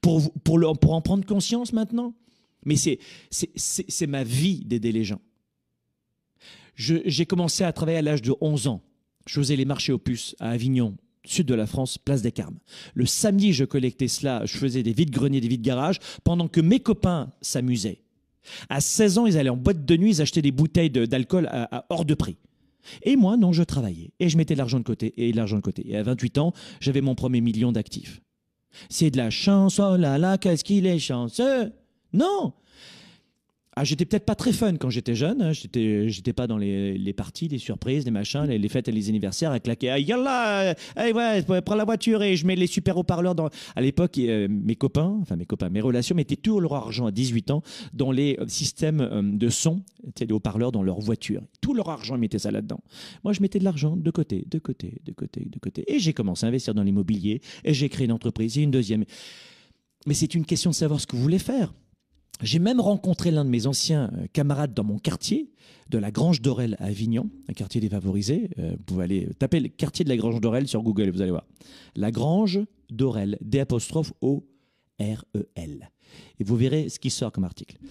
pour, pour, pour en prendre conscience maintenant Mais c'est ma vie d'aider les gens j'ai commencé à travailler à l'âge de 11 ans. Je faisais les marchés aux puces à Avignon, sud de la France, place des Carmes. Le samedi, je collectais cela, je faisais des vides greniers, des vides garages, pendant que mes copains s'amusaient. À 16 ans, ils allaient en boîte de nuit, ils achetaient des bouteilles d'alcool à, à hors de prix. Et moi, non, je travaillais. Et je mettais l'argent de côté, et l'argent de côté. Et à 28 ans, j'avais mon premier million d'actifs. C'est de la chance, oh là là, qu'est-ce qu'il est chanceux Non ah, j'étais peut-être pas très fun quand j'étais jeune. Hein. J'étais, j'étais pas dans les, parties, les surprises, les machins, les, fêtes et les anniversaires à claquer. Ah, yallah, eh ouais, prends la voiture et je mets les super haut-parleurs dans. À l'époque, euh, mes copains, enfin mes copains, mes relations mettaient tout leur argent à 18 ans dans les euh, systèmes euh, de son, les haut-parleurs dans leur voiture. Tout leur argent, ils mettaient ça là-dedans. Moi, je mettais de l'argent de côté, de côté, de côté, de côté. Et j'ai commencé à investir dans l'immobilier et j'ai créé une entreprise et une deuxième. Mais c'est une question de savoir ce que vous voulez faire. J'ai même rencontré l'un de mes anciens euh, camarades dans mon quartier, de la Grange d'Orel à Avignon, un quartier défavorisé. Euh, vous pouvez aller taper le quartier de la Grange d'Orel sur Google et vous allez voir. La Grange d'Orel, D O R E L. Et vous verrez ce qui sort comme article. Donc,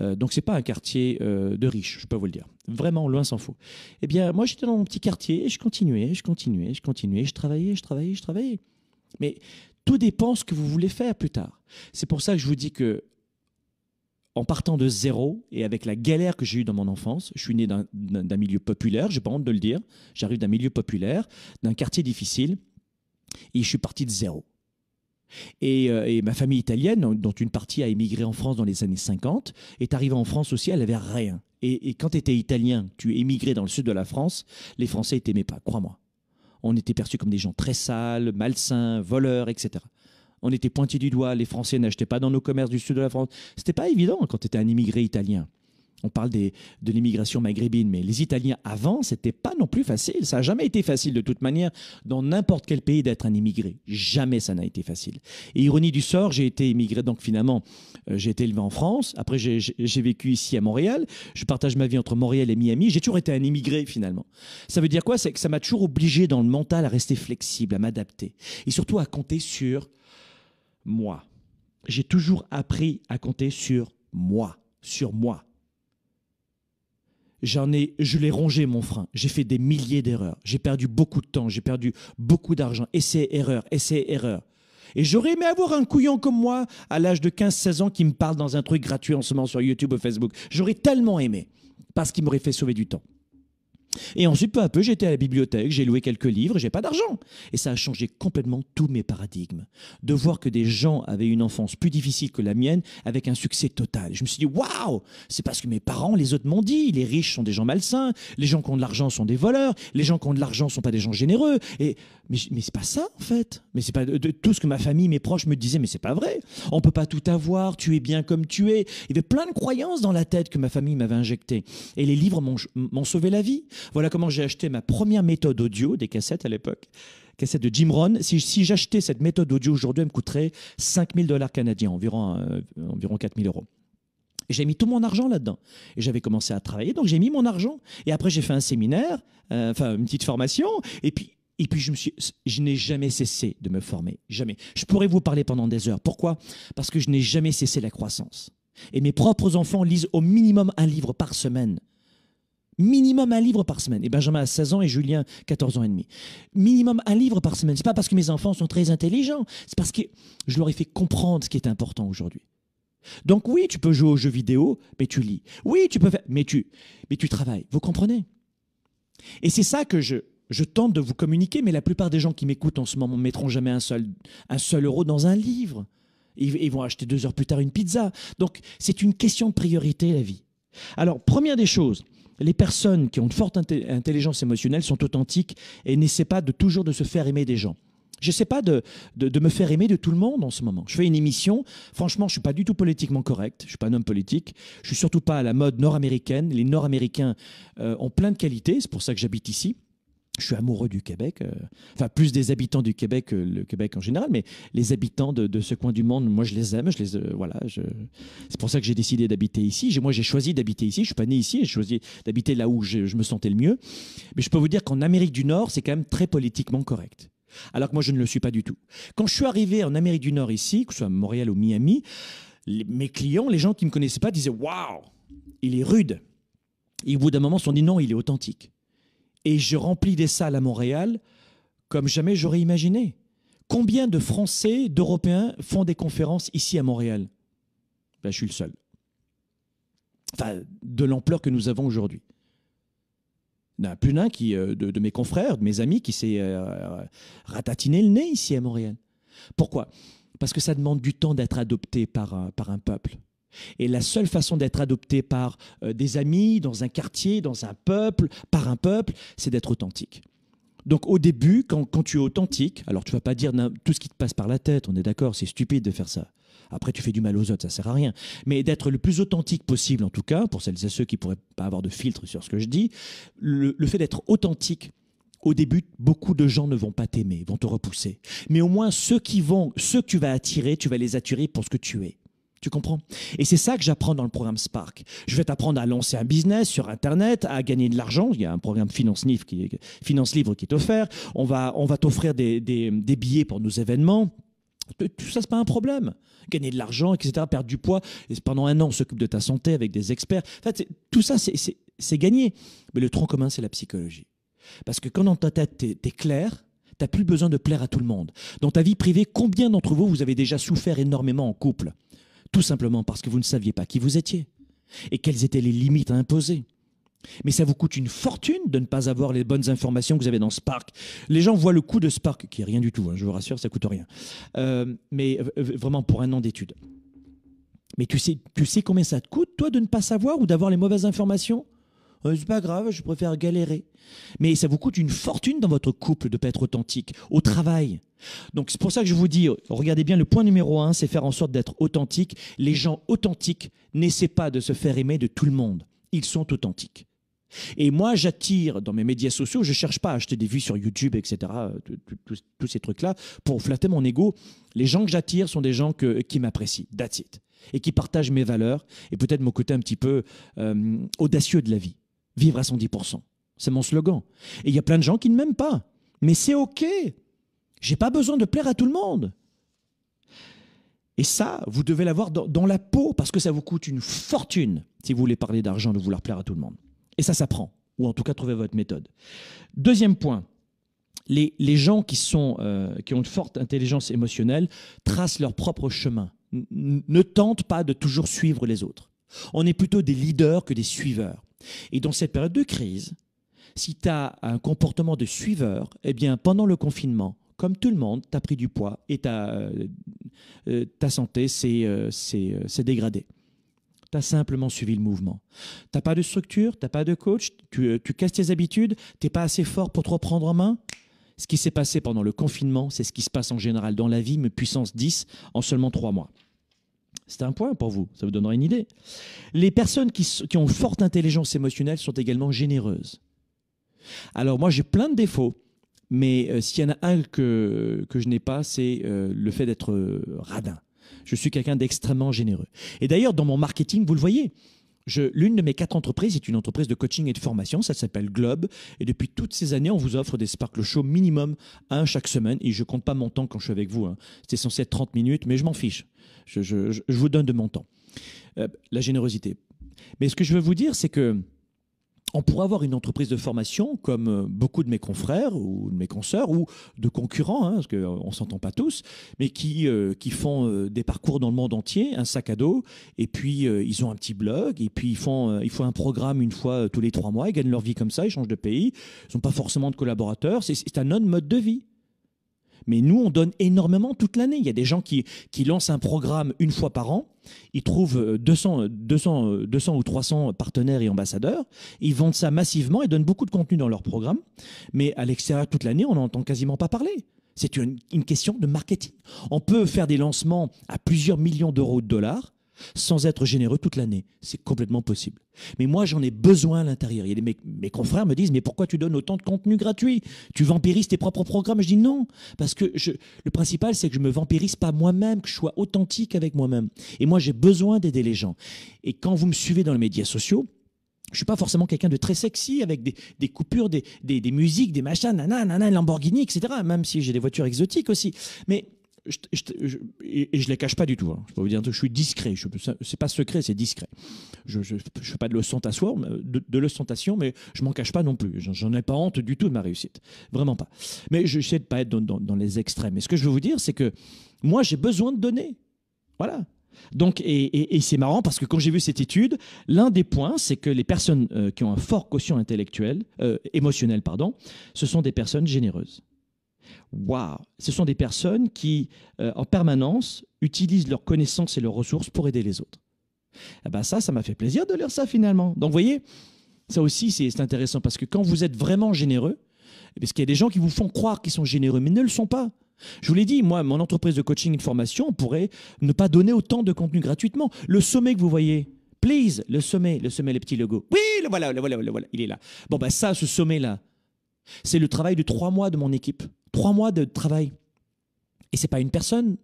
euh, donc c'est pas un quartier de riches, je peux vous le dire. Vraiment, loin s'en faut. Eh bien, moi j'étais dans mon petit quartier et je continuais, je continuais, je continuais, je travaillais, je travaillais, je travaillais. Mais tout dépend ce que vous voulez faire plus tard. C'est pour ça que je vous dis que en partant de zéro et avec la galère que j'ai eue dans mon enfance, je suis né d'un milieu populaire, j'ai pas honte de le dire, j'arrive d'un milieu populaire, d'un quartier difficile, et je suis parti de zéro. Et, euh, ma famille italienne, dont une partie a émigré en France dans les années 50, est arrivée en France aussi, elle avait rien. Et, et quand tu étais italien, tu émigrais dans le sud de la France, les Français ne t'aimaient pas, crois-moi. On était perçus comme des gens très sales, malsains, voleurs, etc on était pointé du doigt, les Français n'achetaient pas dans nos commerces du sud de la France. C'était pas évident quand tu étais un immigré italien. On parle de l'immigration maghrébine, mais les Italiens avant, c'était pas non plus facile. Ça n'a jamais été facile de toute manière dans n'importe quel pays d'être un immigré. Jamais ça n'a été facile. Et ironie du sort, j'ai été immigré, donc finalement, euh, j'ai été élevé en France. Après, j'ai vécu ici à Montréal. Je partage ma vie entre Montréal et Miami. J'ai toujours été un immigré finalement. Ça veut dire quoi C'est que ça m'a toujours obligé dans le mental à rester flexible, à m'adapter et surtout à compter sur moi. J'ai toujours appris à compter sur moi, sur moi. J'en ai, je l'ai rongé mon frein. J'ai fait des milliers d'erreurs. J'ai perdu beaucoup de temps. J'ai perdu beaucoup d'argent. Essai, erreur, essai, erreur. Et j'aurais aimé avoir un couillon comme moi à l'âge de 15-16 ans qui me parle dans un truc gratuit en ce moment sur YouTube ou Facebook. J'aurais tellement aimé parce qu'il m'aurait fait sauver du temps. Et ensuite, peu à peu, j'étais à la bibliothèque, j'ai loué quelques livres, j'ai pas d'argent. Et ça a changé complètement tous mes paradigmes. De voir que des gens avaient une enfance plus difficile que la mienne, avec un succès total. Je me suis dit, waouh, c'est parce que mes parents, les autres m'ont dit, les riches sont des gens malsains, les gens qui ont de l'argent sont des voleurs, les gens qui ont de l'argent sont pas des gens généreux. Et mais, mais c'est pas ça en fait. Mais c'est pas tout ce que ma famille, mes proches me disaient, mais c'est pas vrai. On peut pas tout avoir. Tu es bien comme tu es. Il y avait plein de croyances dans la tête que ma famille m'avait injectées. Et les livres m'ont sauvé la vie. Voilà comment j'ai acheté ma première méthode audio des cassettes à l'époque cassette de Jim Rohn. Si, j'achetais cette méthode audio aujourd'hui, elle me coûterait 5000 dollars canadiens, environ, 4 euh, environ 4000 euros. j'ai mis tout mon argent là-dedans. Et j'avais commencé à travailler, donc j'ai mis mon argent. Et après, j'ai fait un séminaire, euh, enfin une petite formation. Et puis, et puis je, me je n'ai jamais cessé de me former. Jamais. Je pourrais vous parler pendant des heures. Pourquoi Parce que je n'ai jamais cessé la croissance. Et mes propres enfants lisent au minimum un livre par semaine. Minimum un livre par semaine. Et Benjamin a 16 ans et Julien 14 ans et demi. Minimum un livre par semaine. C'est pas parce que mes enfants sont très intelligents, c'est parce que je leur ai fait comprendre ce qui est important aujourd'hui. Donc oui, tu peux jouer aux jeux vidéo, mais tu lis. Oui, tu peux faire, mais tu, mais tu travailles. Vous comprenez Et c'est ça que je, je tente de vous communiquer, mais la plupart des gens qui m'écoutent en ce moment ne mettront jamais un seul, un seul euro dans un livre. Ils, ils vont acheter deux heures plus tard une pizza. Donc c'est une question de priorité, la vie. Alors, première des choses, les personnes qui ont une forte intelligence émotionnelle sont authentiques et n'essaient pas de toujours de se faire aimer des gens. Je sais pas de, me faire aimer de tout le monde en ce moment. Je fais une émission. Franchement, je suis pas du tout politiquement correct. Je suis pas un homme politique. Je suis surtout pas à la mode nord-américaine. Les Nord-Américains euh, ont plein de qualités. C'est pour ça que j'habite ici je suis amoureux du Québec, euh, enfin plus des habitants du Québec que le Québec en général, mais les habitants de, ce coin du monde, moi je les aime, je les euh, voilà, c'est pour ça que j'ai décidé d'habiter ici. Moi j'ai choisi d'habiter ici, je suis pas né ici, j'ai choisi d'habiter là où je, me sentais le mieux. Mais je peux vous dire qu'en Amérique du Nord, c'est quand même très politiquement correct. Alors que moi je ne le suis pas du tout. Quand je suis arrivé en Amérique du Nord ici, que ce soit à Montréal ou Miami, mes clients, les gens qui me connaissaient pas disaient waouh, il est rude. Et au bout d'un moment, ils se sont dit non, il est authentique et je remplis des salles à Montréal comme jamais j'aurais imaginé. Combien de Français, d'Européens font des conférences ici à Montréal ben, Je suis le seul. Enfin, de l'ampleur que nous avons aujourd'hui. Il n'y en a plus d'un euh, de, mes confrères, de mes amis, qui s'est euh, euh, ratatiné le nez ici à Montréal. Pourquoi Parce que ça demande du temps d'être adopté par, par un peuple. Et la seule façon d'être adopté par euh, des amis, dans un quartier, dans un peuple, par un peuple, c'est d'être authentique. Donc au début, quand, tu es authentique, alors tu vas pas dire tout ce qui te passe par la tête, on est d'accord, c'est stupide de faire ça. Après, tu fais du mal aux autres, ça sert à rien. Mais d'être le plus authentique possible, en tout cas, pour celles et ceux qui pourraient pas avoir de filtre sur ce que je dis, le, le fait d'être authentique, au début, beaucoup de gens ne vont pas t'aimer, vont te repousser. Mais au moins, ceux qui vont, ceux que tu vas attirer, tu vas les attirer pour ce que tu es. Tu comprends Et c'est ça que j'apprends dans le programme Spark. Je vais t'apprendre à lancer un business sur Internet, à gagner de l'argent. Il y a un programme Finance Livre qui est, Finance Livre qui est offert. On va, on va t'offrir des, billets pour nos événements. Tout ça, n'est pas un problème. Gagner de l'argent, etc., perdre du poids. Et pendant un an, on s'occupe de ta santé avec des experts. En fait, tout ça, c'est gagné. Mais le tronc commun, c'est la psychologie. Parce que quand dans ta tête, tu es, es clair, tu n'as plus besoin de plaire à tout le monde. Dans ta vie privée, combien d'entre vous, vous avez déjà souffert énormément en couple tout simplement parce que vous ne saviez pas qui vous étiez et quelles étaient les limites à imposer. Mais ça vous coûte une fortune de ne pas avoir les bonnes informations que vous avez dans Spark. Les gens voient le coût de Spark, qui est rien du tout, hein, je vous rassure, ça coûte rien. Euh, mais euh, vraiment pour un an d'études. Mais tu sais, tu sais combien ça te coûte, toi, de ne pas savoir ou d'avoir les mauvaises informations euh, c'est pas grave, je préfère galérer. Mais ça vous coûte une fortune dans votre couple de pas être authentique, au travail. Donc c'est pour ça que je vous dis, regardez bien, le point numéro un, c'est faire en sorte d'être authentique. Les gens authentiques n'essaient pas de se faire aimer de tout le monde. Ils sont authentiques. Et moi, j'attire dans mes médias sociaux, je ne cherche pas à acheter des vues sur YouTube, etc., tous ces trucs-là, pour flatter mon ego. Les gens que j'attire sont des gens qui m'apprécient, that's it, et qui partagent mes valeurs, et peut-être mon côté un petit peu euh, audacieux de la vie vivre à 110%. C'est mon slogan. Et il y a plein de gens qui ne m'aiment pas. Mais c'est OK. J'ai pas besoin de plaire à tout le monde. Et ça, vous devez l'avoir dans, la peau parce que ça vous coûte une fortune si vous voulez parler d'argent, de vouloir plaire à tout le monde. Et ça ça prend. ou en tout cas trouvez votre méthode. Deuxième point, les, gens qui, sont, euh, qui ont une forte intelligence émotionnelle tracent leur propre chemin. ne tentent pas de toujours suivre les autres. On est plutôt des leaders que des suiveurs. Et dans cette période de crise, si tu as un comportement de suiveur, eh bien, pendant le confinement, comme tout le monde, tu as pris du poids et ta, euh, euh, ta santé s'est euh, dégradée. Tu as simplement suivi le mouvement. Tu pas de structure, tu pas de coach, tu, tu casses tes habitudes, tu pas assez fort pour te reprendre en main. Ce qui s'est passé pendant le confinement, c'est ce qui se passe en général dans la vie, mais puissance 10 en seulement trois mois. C'est un point pour vous, ça vous donnera une idée. Les personnes qui, ont forte intelligence émotionnelle sont également généreuses. Alors moi j'ai plein de défauts, mais euh, s'il y en a un que, que je n'ai pas, c'est euh, le fait d'être euh, radin. Je suis quelqu'un d'extrêmement généreux. Et d'ailleurs, dans mon marketing, vous le voyez, l'une de mes quatre entreprises est une entreprise de coaching et de formation, ça s'appelle Globe. Et depuis toutes ces années, on vous offre des Sparkle Show minimum un chaque semaine. Et je ne compte pas mon temps quand je suis avec vous. Hein. c'est censé être 30 minutes, mais je m'en fiche. Je, vous donne de mon temps. Euh, la générosité. Mais ce que je veux vous dire, c'est que on pourrait avoir une entreprise de formation comme euh, beaucoup de mes confrères ou de mes consoeurs ou de concurrents, hein, parce qu'on euh, ne s'entend pas tous, mais qui, euh, qui font des parcours dans le monde entier, un sac à dos, et puis ils ont un petit blog, et puis ils font, ils font un programme une fois tous les trois mois, ils gagnent leur vie comme ça, ils changent de pays, ils n'ont pas forcément de collaborateurs, c'est un autre mode de vie. Mais nous, on donne énormément toute l'année. Il y a des gens qui, lancent un programme une fois par an. Ils trouvent 200, 200, 200 ou 300 partenaires et ambassadeurs. Ils vendent ça massivement et donnent beaucoup de contenu dans leur programme. Mais à l'extérieur, toute l'année, on n'entend quasiment pas parler. C'est une, une question de marketing. On peut faire des lancements à plusieurs millions d'euros de dollars sans être généreux toute l'année. C'est complètement possible. Mais moi, j'en ai besoin à l'intérieur. Mes, mes confrères me disent, mais pourquoi tu donnes autant de contenu gratuit Tu vampirises tes propres programmes Je dis non, parce que je, le principal, c'est que je me vampirise pas moi-même, que je sois authentique avec moi-même. Et moi, j'ai besoin d'aider les gens. Et quand vous me suivez dans les médias sociaux, je suis pas forcément quelqu'un de très sexy avec des, coupures, des, musiques, des machins, nanana, Lamborghini, etc. Même si j'ai des voitures exotiques aussi. Mais je, je, je, et, je les cache pas du tout. Hein. Je peux vous dire un je suis discret. Ce c'est pas secret, c'est discret. Je, ne fais pas de l'ostentation, de, de l'ostentation, mais je m'en cache pas non plus. J'en ai pas honte du tout de ma réussite, vraiment pas. Mais j'essaie de pas être dans, les extrêmes. Et ce que je veux vous dire, c'est que moi, j'ai besoin de donner. Voilà. Donc, et, c'est marrant parce que quand j'ai vu cette étude, l'un des points, c'est que les personnes euh, qui ont un fort quotient intellectuel, euh, émotionnel, pardon, ce sont des personnes généreuses. Waouh Ce sont des personnes qui, euh, en permanence, utilisent leurs connaissances et leurs ressources pour aider les autres. Eh ben ça, ça m'a fait plaisir de lire ça finalement. Donc vous voyez, ça aussi c'est intéressant parce que quand vous êtes vraiment généreux, parce eh qu'il y a des gens qui vous font croire qu'ils sont généreux, mais ne le sont pas. Je vous l'ai dit, moi, mon entreprise de coaching et de formation pourrait ne pas donner autant de contenu gratuitement. Le sommet que vous voyez, please, le sommet, le sommet, les petits logos. Oui, le voilà, voilà, voilà, il est là. Bon, ben ça, ce sommet-là, c'est le travail de trois mois de mon équipe trois mois de travail. Et c'est pas une personne.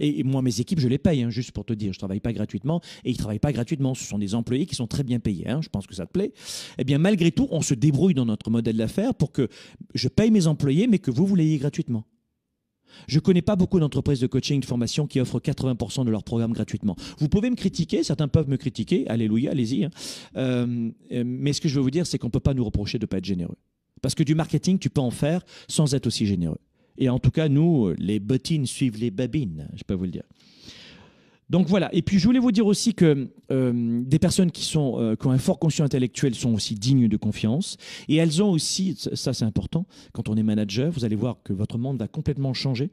Et moi, mes équipes, je les paye, hein, juste pour te dire. Je ne travaille pas gratuitement et ils ne travaillent pas gratuitement. Ce sont des employés qui sont très bien payés. Hein, je pense que ça te plaît. Eh bien, malgré tout, on se débrouille dans notre modèle d'affaires pour que je paye mes employés, mais que vous, vous l'ayez gratuitement. Je ne connais pas beaucoup d'entreprises de coaching, de formation qui offrent 80% de leurs programmes gratuitement. Vous pouvez me critiquer, certains peuvent me critiquer, alléluia, allez-y. Hein. Euh, euh, mais ce que je veux vous dire, c'est qu'on ne peut pas nous reprocher de ne pas être généreux. Parce que du marketing, tu peux en faire sans être aussi généreux. Et en tout cas, nous, euh, les bottines suivent les babines, je peux vous le dire. Donc voilà. Et puis je voulais vous dire aussi que euh, des personnes qui sont euh, qui ont un fort conscient intellectuel sont aussi dignes de confiance et elles ont aussi ça c'est important quand on est manager vous allez voir que votre monde va complètement changer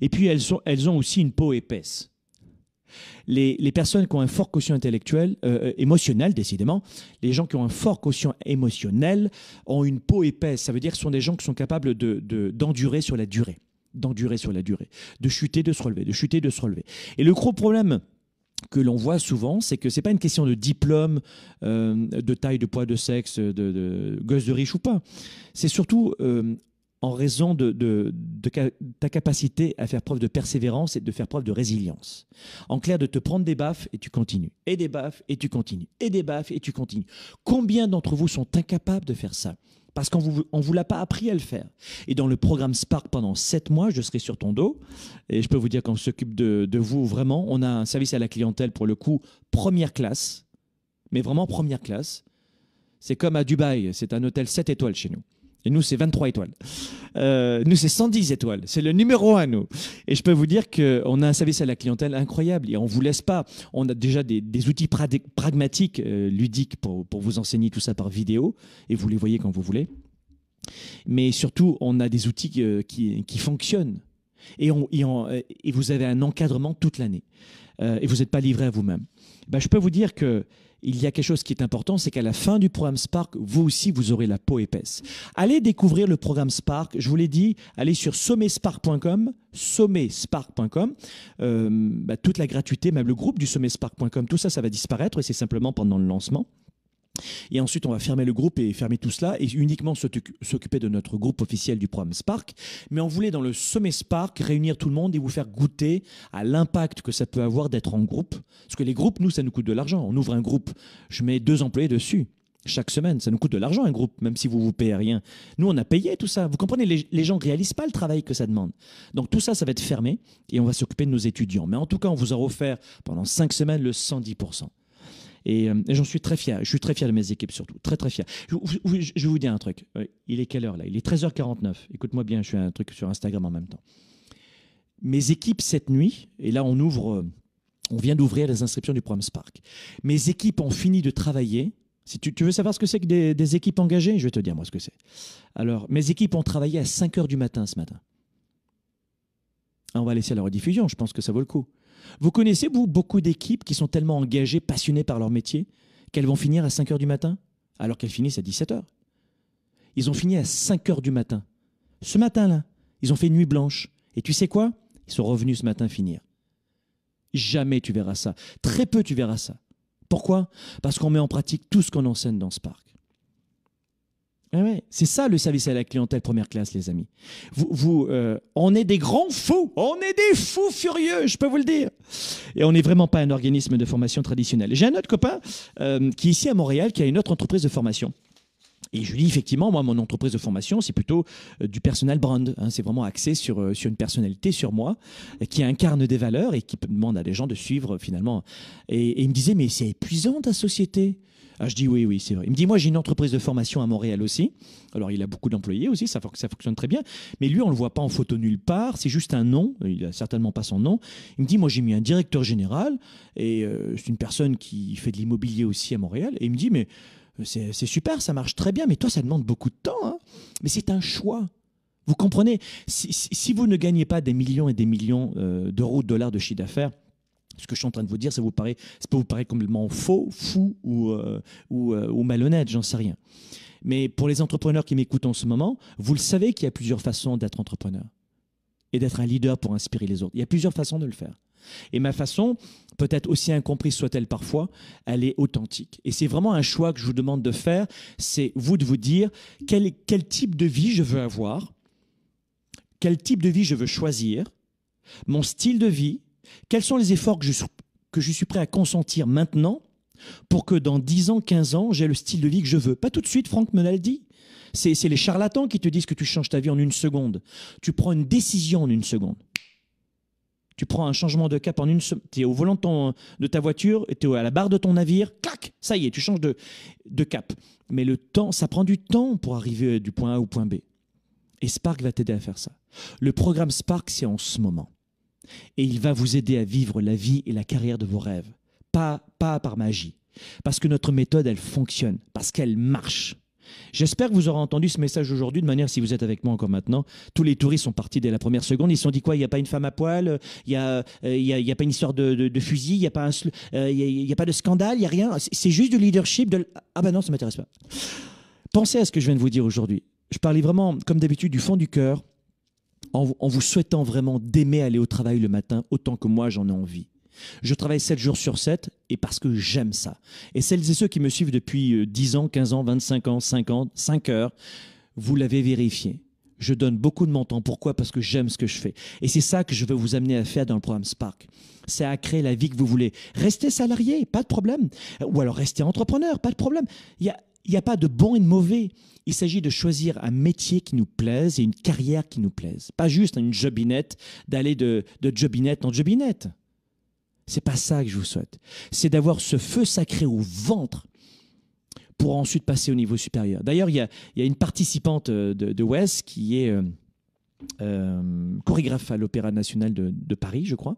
et puis elles sont elles ont aussi une peau épaisse les, personnes qui ont un fort quotient intellectuel, euh, euh, émotionnel décidément, les gens qui ont un fort quotient émotionnel ont une peau épaisse. Ça veut dire que ce sont des gens qui sont capables d'endurer sur la durée, d'endurer sur la durée, de chuter, de se relever, de chuter, de se relever. Et le gros problème que l'on voit souvent, c'est que ce n'est pas une question de diplôme, euh, de taille, de poids, de sexe, de, de gosse de riche ou pas. C'est surtout en raison de, ta capacité à faire preuve de persévérance et de faire preuve de résilience. En clair, de te prendre des baffes et tu continues, et des baffes et tu continues, et des baffes et tu continues. Combien d'entre vous sont incapables de faire ça parce qu'on vous, vous l'a pas appris à le faire. Et dans le programme Spark pendant sept mois, je serai sur ton dos et je peux vous dire qu'on s'occupe de, de vous vraiment. On a un service à la clientèle pour le coup première classe, mais vraiment première classe. C'est comme à Dubaï, c'est un hôtel 7 étoiles chez nous. Et nous, c'est 23 étoiles. Euh, nous, c'est 110 étoiles. C'est le numéro un, nous. Et je peux vous dire qu'on a un service à la clientèle incroyable et on ne vous laisse pas. On a déjà des, outils pragmatiques, euh, ludiques pour, vous enseigner tout ça par vidéo et vous les voyez quand vous voulez. Mais surtout, on a des outils euh, qui, fonctionnent. Et, on, et, vous avez un encadrement toute l'année. et vous n'êtes pas livré à vous-même. Bah, je peux vous dire que il y a quelque chose qui est important, c'est qu'à la fin du programme Spark, vous aussi, vous aurez la peau épaisse. Allez découvrir le programme Spark. Je vous l'ai dit, allez sur sommetspark.com, sommetspark.com. Euh, bah, toute la gratuité, même le groupe du sommetspark.com, tout ça, ça va disparaître et c'est simplement pendant le lancement. Et ensuite, on va fermer le groupe et fermer tout cela et uniquement s'occuper de notre groupe officiel du programme Spark. Mais on voulait, dans le sommet Spark, réunir tout le monde et vous faire goûter à l'impact que ça peut avoir d'être en groupe. Parce que les groupes, nous, ça nous coûte de l'argent. On ouvre un groupe, je mets deux employés dessus chaque semaine. Ça nous coûte de l'argent, un groupe, même si vous vous payez rien. Nous, on a payé tout ça. Vous comprenez, les, gens ne réalisent pas le travail que ça demande. Donc tout ça, ça va être fermé et on va s'occuper de nos étudiants. Mais en tout cas, on vous a offert pendant cinq semaines le 110%. Euh, et, j'en suis très fier. Je suis très fier de mes équipes surtout. Très, très fier. Je, vais vous dire un truc. Euh, il est quelle heure là Il est 13h49. Écoute-moi bien, je fais un truc sur Instagram en même temps. Mes équipes cette nuit, et là on ouvre, euh, on vient d'ouvrir les inscriptions du programme Spark. Mes équipes ont fini de travailler. Si tu, veux savoir ce que c'est que des, des équipes engagées, je vais te dire moi ce que c'est. Alors, mes équipes ont travaillé à 5 h du matin ce matin ah, on va laisser la rediffusion, je pense que ça vaut le coup. Vous connaissez, vous, beaucoup d'équipes qui sont tellement engagées, passionnées par leur métier, qu'elles vont finir à 5 heures du matin, alors qu'elles finissent à 17 h Ils ont fini à 5 heures du matin. Ce matin-là, ils ont fait nuit blanche. Et tu sais quoi Ils sont revenus ce matin finir. Jamais tu verras ça. Très peu tu verras ça. Pourquoi Parce qu'on met en pratique tout ce qu'on enseigne dans ce parc. Ah c'est ça le service à la clientèle première classe, les amis. Vous, euh, on est des grands fous, on est des fous furieux, je peux vous le dire. Et on n'est vraiment pas un organisme de formation traditionnel. J'ai un autre copain euh, qui est ici à Montréal, qui a une autre entreprise de formation. Et je lui dis effectivement, moi, mon entreprise de formation, c'est plutôt euh, du personal brand. Hein. c'est vraiment axé sur, euh, sur une personnalité, sur moi, euh, qui incarne des valeurs et qui demande à des gens de suivre finalement. Et, il me disait, mais c'est épuisant ta société. Ah, je dis oui, oui, c'est vrai. Il me dit, moi, j'ai une entreprise de formation à Montréal aussi. Alors, il a beaucoup d'employés aussi, ça, ça fonctionne très bien. Mais lui, on ne le voit pas en photo nulle part, c'est juste un nom, il n'a certainement pas son nom. Il me dit, moi, j'ai mis un directeur général, et c'est une personne qui fait de l'immobilier aussi à Montréal. Et il me dit, mais c'est super, ça marche très bien, mais toi, ça demande beaucoup de temps. Hein. Mais c'est un choix. Vous comprenez si, vous ne gagnez pas des millions et des millions euh, d'euros, de dollars de chiffre d'affaires, ce que je suis en train de vous dire, ça, vous paraît, ça peut vous paraître complètement faux, fou ou, euh, euh, ou malhonnête, j'en sais rien. Mais pour les entrepreneurs qui m'écoutent en ce moment, vous le savez qu'il y a plusieurs façons d'être entrepreneur et d'être un leader pour inspirer les autres. Il y a plusieurs façons de le faire. Et ma façon, peut-être aussi incomprise soit-elle parfois, elle est authentique. Et c'est vraiment un choix que je vous demande de faire, c'est vous de vous dire quel, quel type de vie je veux avoir, quel type de vie je veux choisir, mon style de vie, quels sont les efforts que je, que je suis prêt à consentir maintenant pour que dans 10 ans, 15 ans, j'ai le style de vie que je veux. Pas tout de suite, Franck me l'a dit. C'est les charlatans qui te disent que tu changes ta vie en une seconde. Tu prends une décision en une seconde tu prends un changement de cap en une semaine, tu es au volant de, ta voiture, tu es à la barre de ton navire, clac, ça y est, tu changes de, de cap. Mais le temps, ça prend du temps pour arriver du point A au point B. Et Spark va t'aider à faire ça. Le programme Spark, c'est en ce moment. Et il va vous aider à vivre la vie et la carrière de vos rêves. Pas, pas par magie. Parce que notre méthode, elle fonctionne, parce qu'elle marche. J'espère que vous aurez entendu ce message aujourd'hui, de manière, si vous êtes avec moi encore maintenant, tous les touristes sont partis dès la première seconde. Ils se sont dit quoi Il n'y a pas une femme à poil Il n'y a, euh, a, a, pas une histoire de, fusil Il n'y a, pas euh, a, pas de scandale Il n'y a rien C'est juste du leadership de... Ah ben non, ça ne m'intéresse pas. Pensez à ce que je viens de vous dire aujourd'hui. Je parlais vraiment, comme d'habitude, du fond du cœur, en vous souhaitant vraiment d'aimer aller au travail le matin autant que moi j'en ai envie. Je travaille 7 jours sur 7 et parce que j'aime ça. Et celles et ceux qui me suivent depuis 10 euh, ans, 15 ans, 25 ans, 50, 5 heures, vous l'avez vérifié. Je donne beaucoup de mon temps. Pourquoi Parce que j'aime ce que je fais. Et c'est ça que je veux vous amener à faire dans le programme Spark. C'est à créer la vie que vous voulez. Restez salarié, pas de problème. Ou alors rester entrepreneur, pas de problème. Il y a n'y a pas de bon et de mauvais. Il s'agit de choisir un métier qui nous plaise et une carrière qui nous plaise. Pas juste une jobinette, d'aller de, de jobinette en jobinette. C'est pas ça que je vous souhaite. C'est d'avoir ce feu sacré au ventre pour ensuite passer au niveau supérieur. D'ailleurs, il y, a, une participante euh, de, de qui est euh, euh, chorégraphe à l'Opéra national de, Paris, je crois.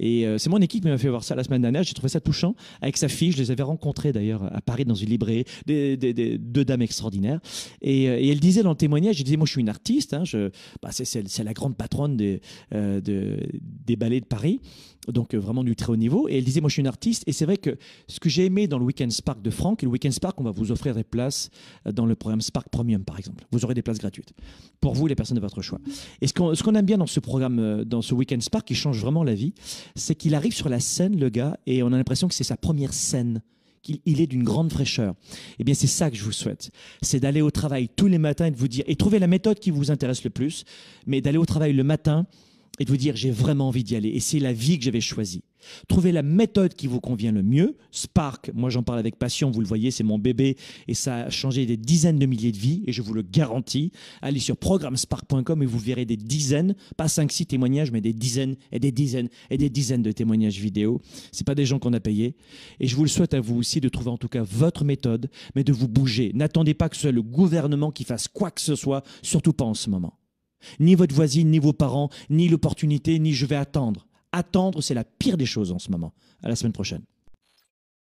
Et c'est mon équipe qui m'a fait voir ça la semaine dernière. J'ai trouvé ça touchant. Avec sa fille, je les avais rencontrés d'ailleurs à Paris dans une librairie, deux dames extraordinaires. Et, elle disait dans le témoignage, elle disait, moi je suis une artiste, hein, bah, c'est la grande patronne des ballets de Paris donc euh, vraiment du très haut niveau. Et elle disait, moi je suis une artiste. Et c'est vrai que ce que j'ai aimé dans le Weekend Spark de Franck, le Weekend Spark, on va vous offrir des places euh, dans le programme Spark Premium, par exemple. Vous aurez des places gratuites pour vous, les personnes de votre choix. Et ce qu'on aime bien dans ce programme, euh, dans ce Weekend Spark, qui change vraiment la vie, c'est qu'il arrive sur la scène, le gars, et on a l'impression que c'est sa première scène qu'il est d'une grande fraîcheur. Eh bien, c'est ça que je vous souhaite. C'est d'aller au travail tous les matins et de vous dire, et trouver la méthode qui vous intéresse le plus, mais d'aller au travail le matin et de vous dire j'ai vraiment envie d'y aller. Et c'est la vie que j'avais choisie. Trouvez la méthode qui vous convient le mieux. Spark, moi j'en parle avec passion, vous le voyez, c'est mon bébé et ça a changé des dizaines de milliers de vies et je vous le garantis. Allez sur programmespark.com et vous verrez des dizaines, pas cinq, six témoignages, mais des dizaines et des dizaines et des dizaines de témoignages vidéo. C'est pas des gens qu'on a payés. Et je vous le souhaite à vous aussi de trouver en tout cas votre méthode, mais de vous bouger. N'attendez pas que ce soit le gouvernement qui fasse quoi que ce soit, surtout pas en ce moment. Ni votre voisine, ni vos parents, ni l'opportunité, ni je vais attendre. Attendre, c'est la pire des choses en ce moment. À la semaine prochaine.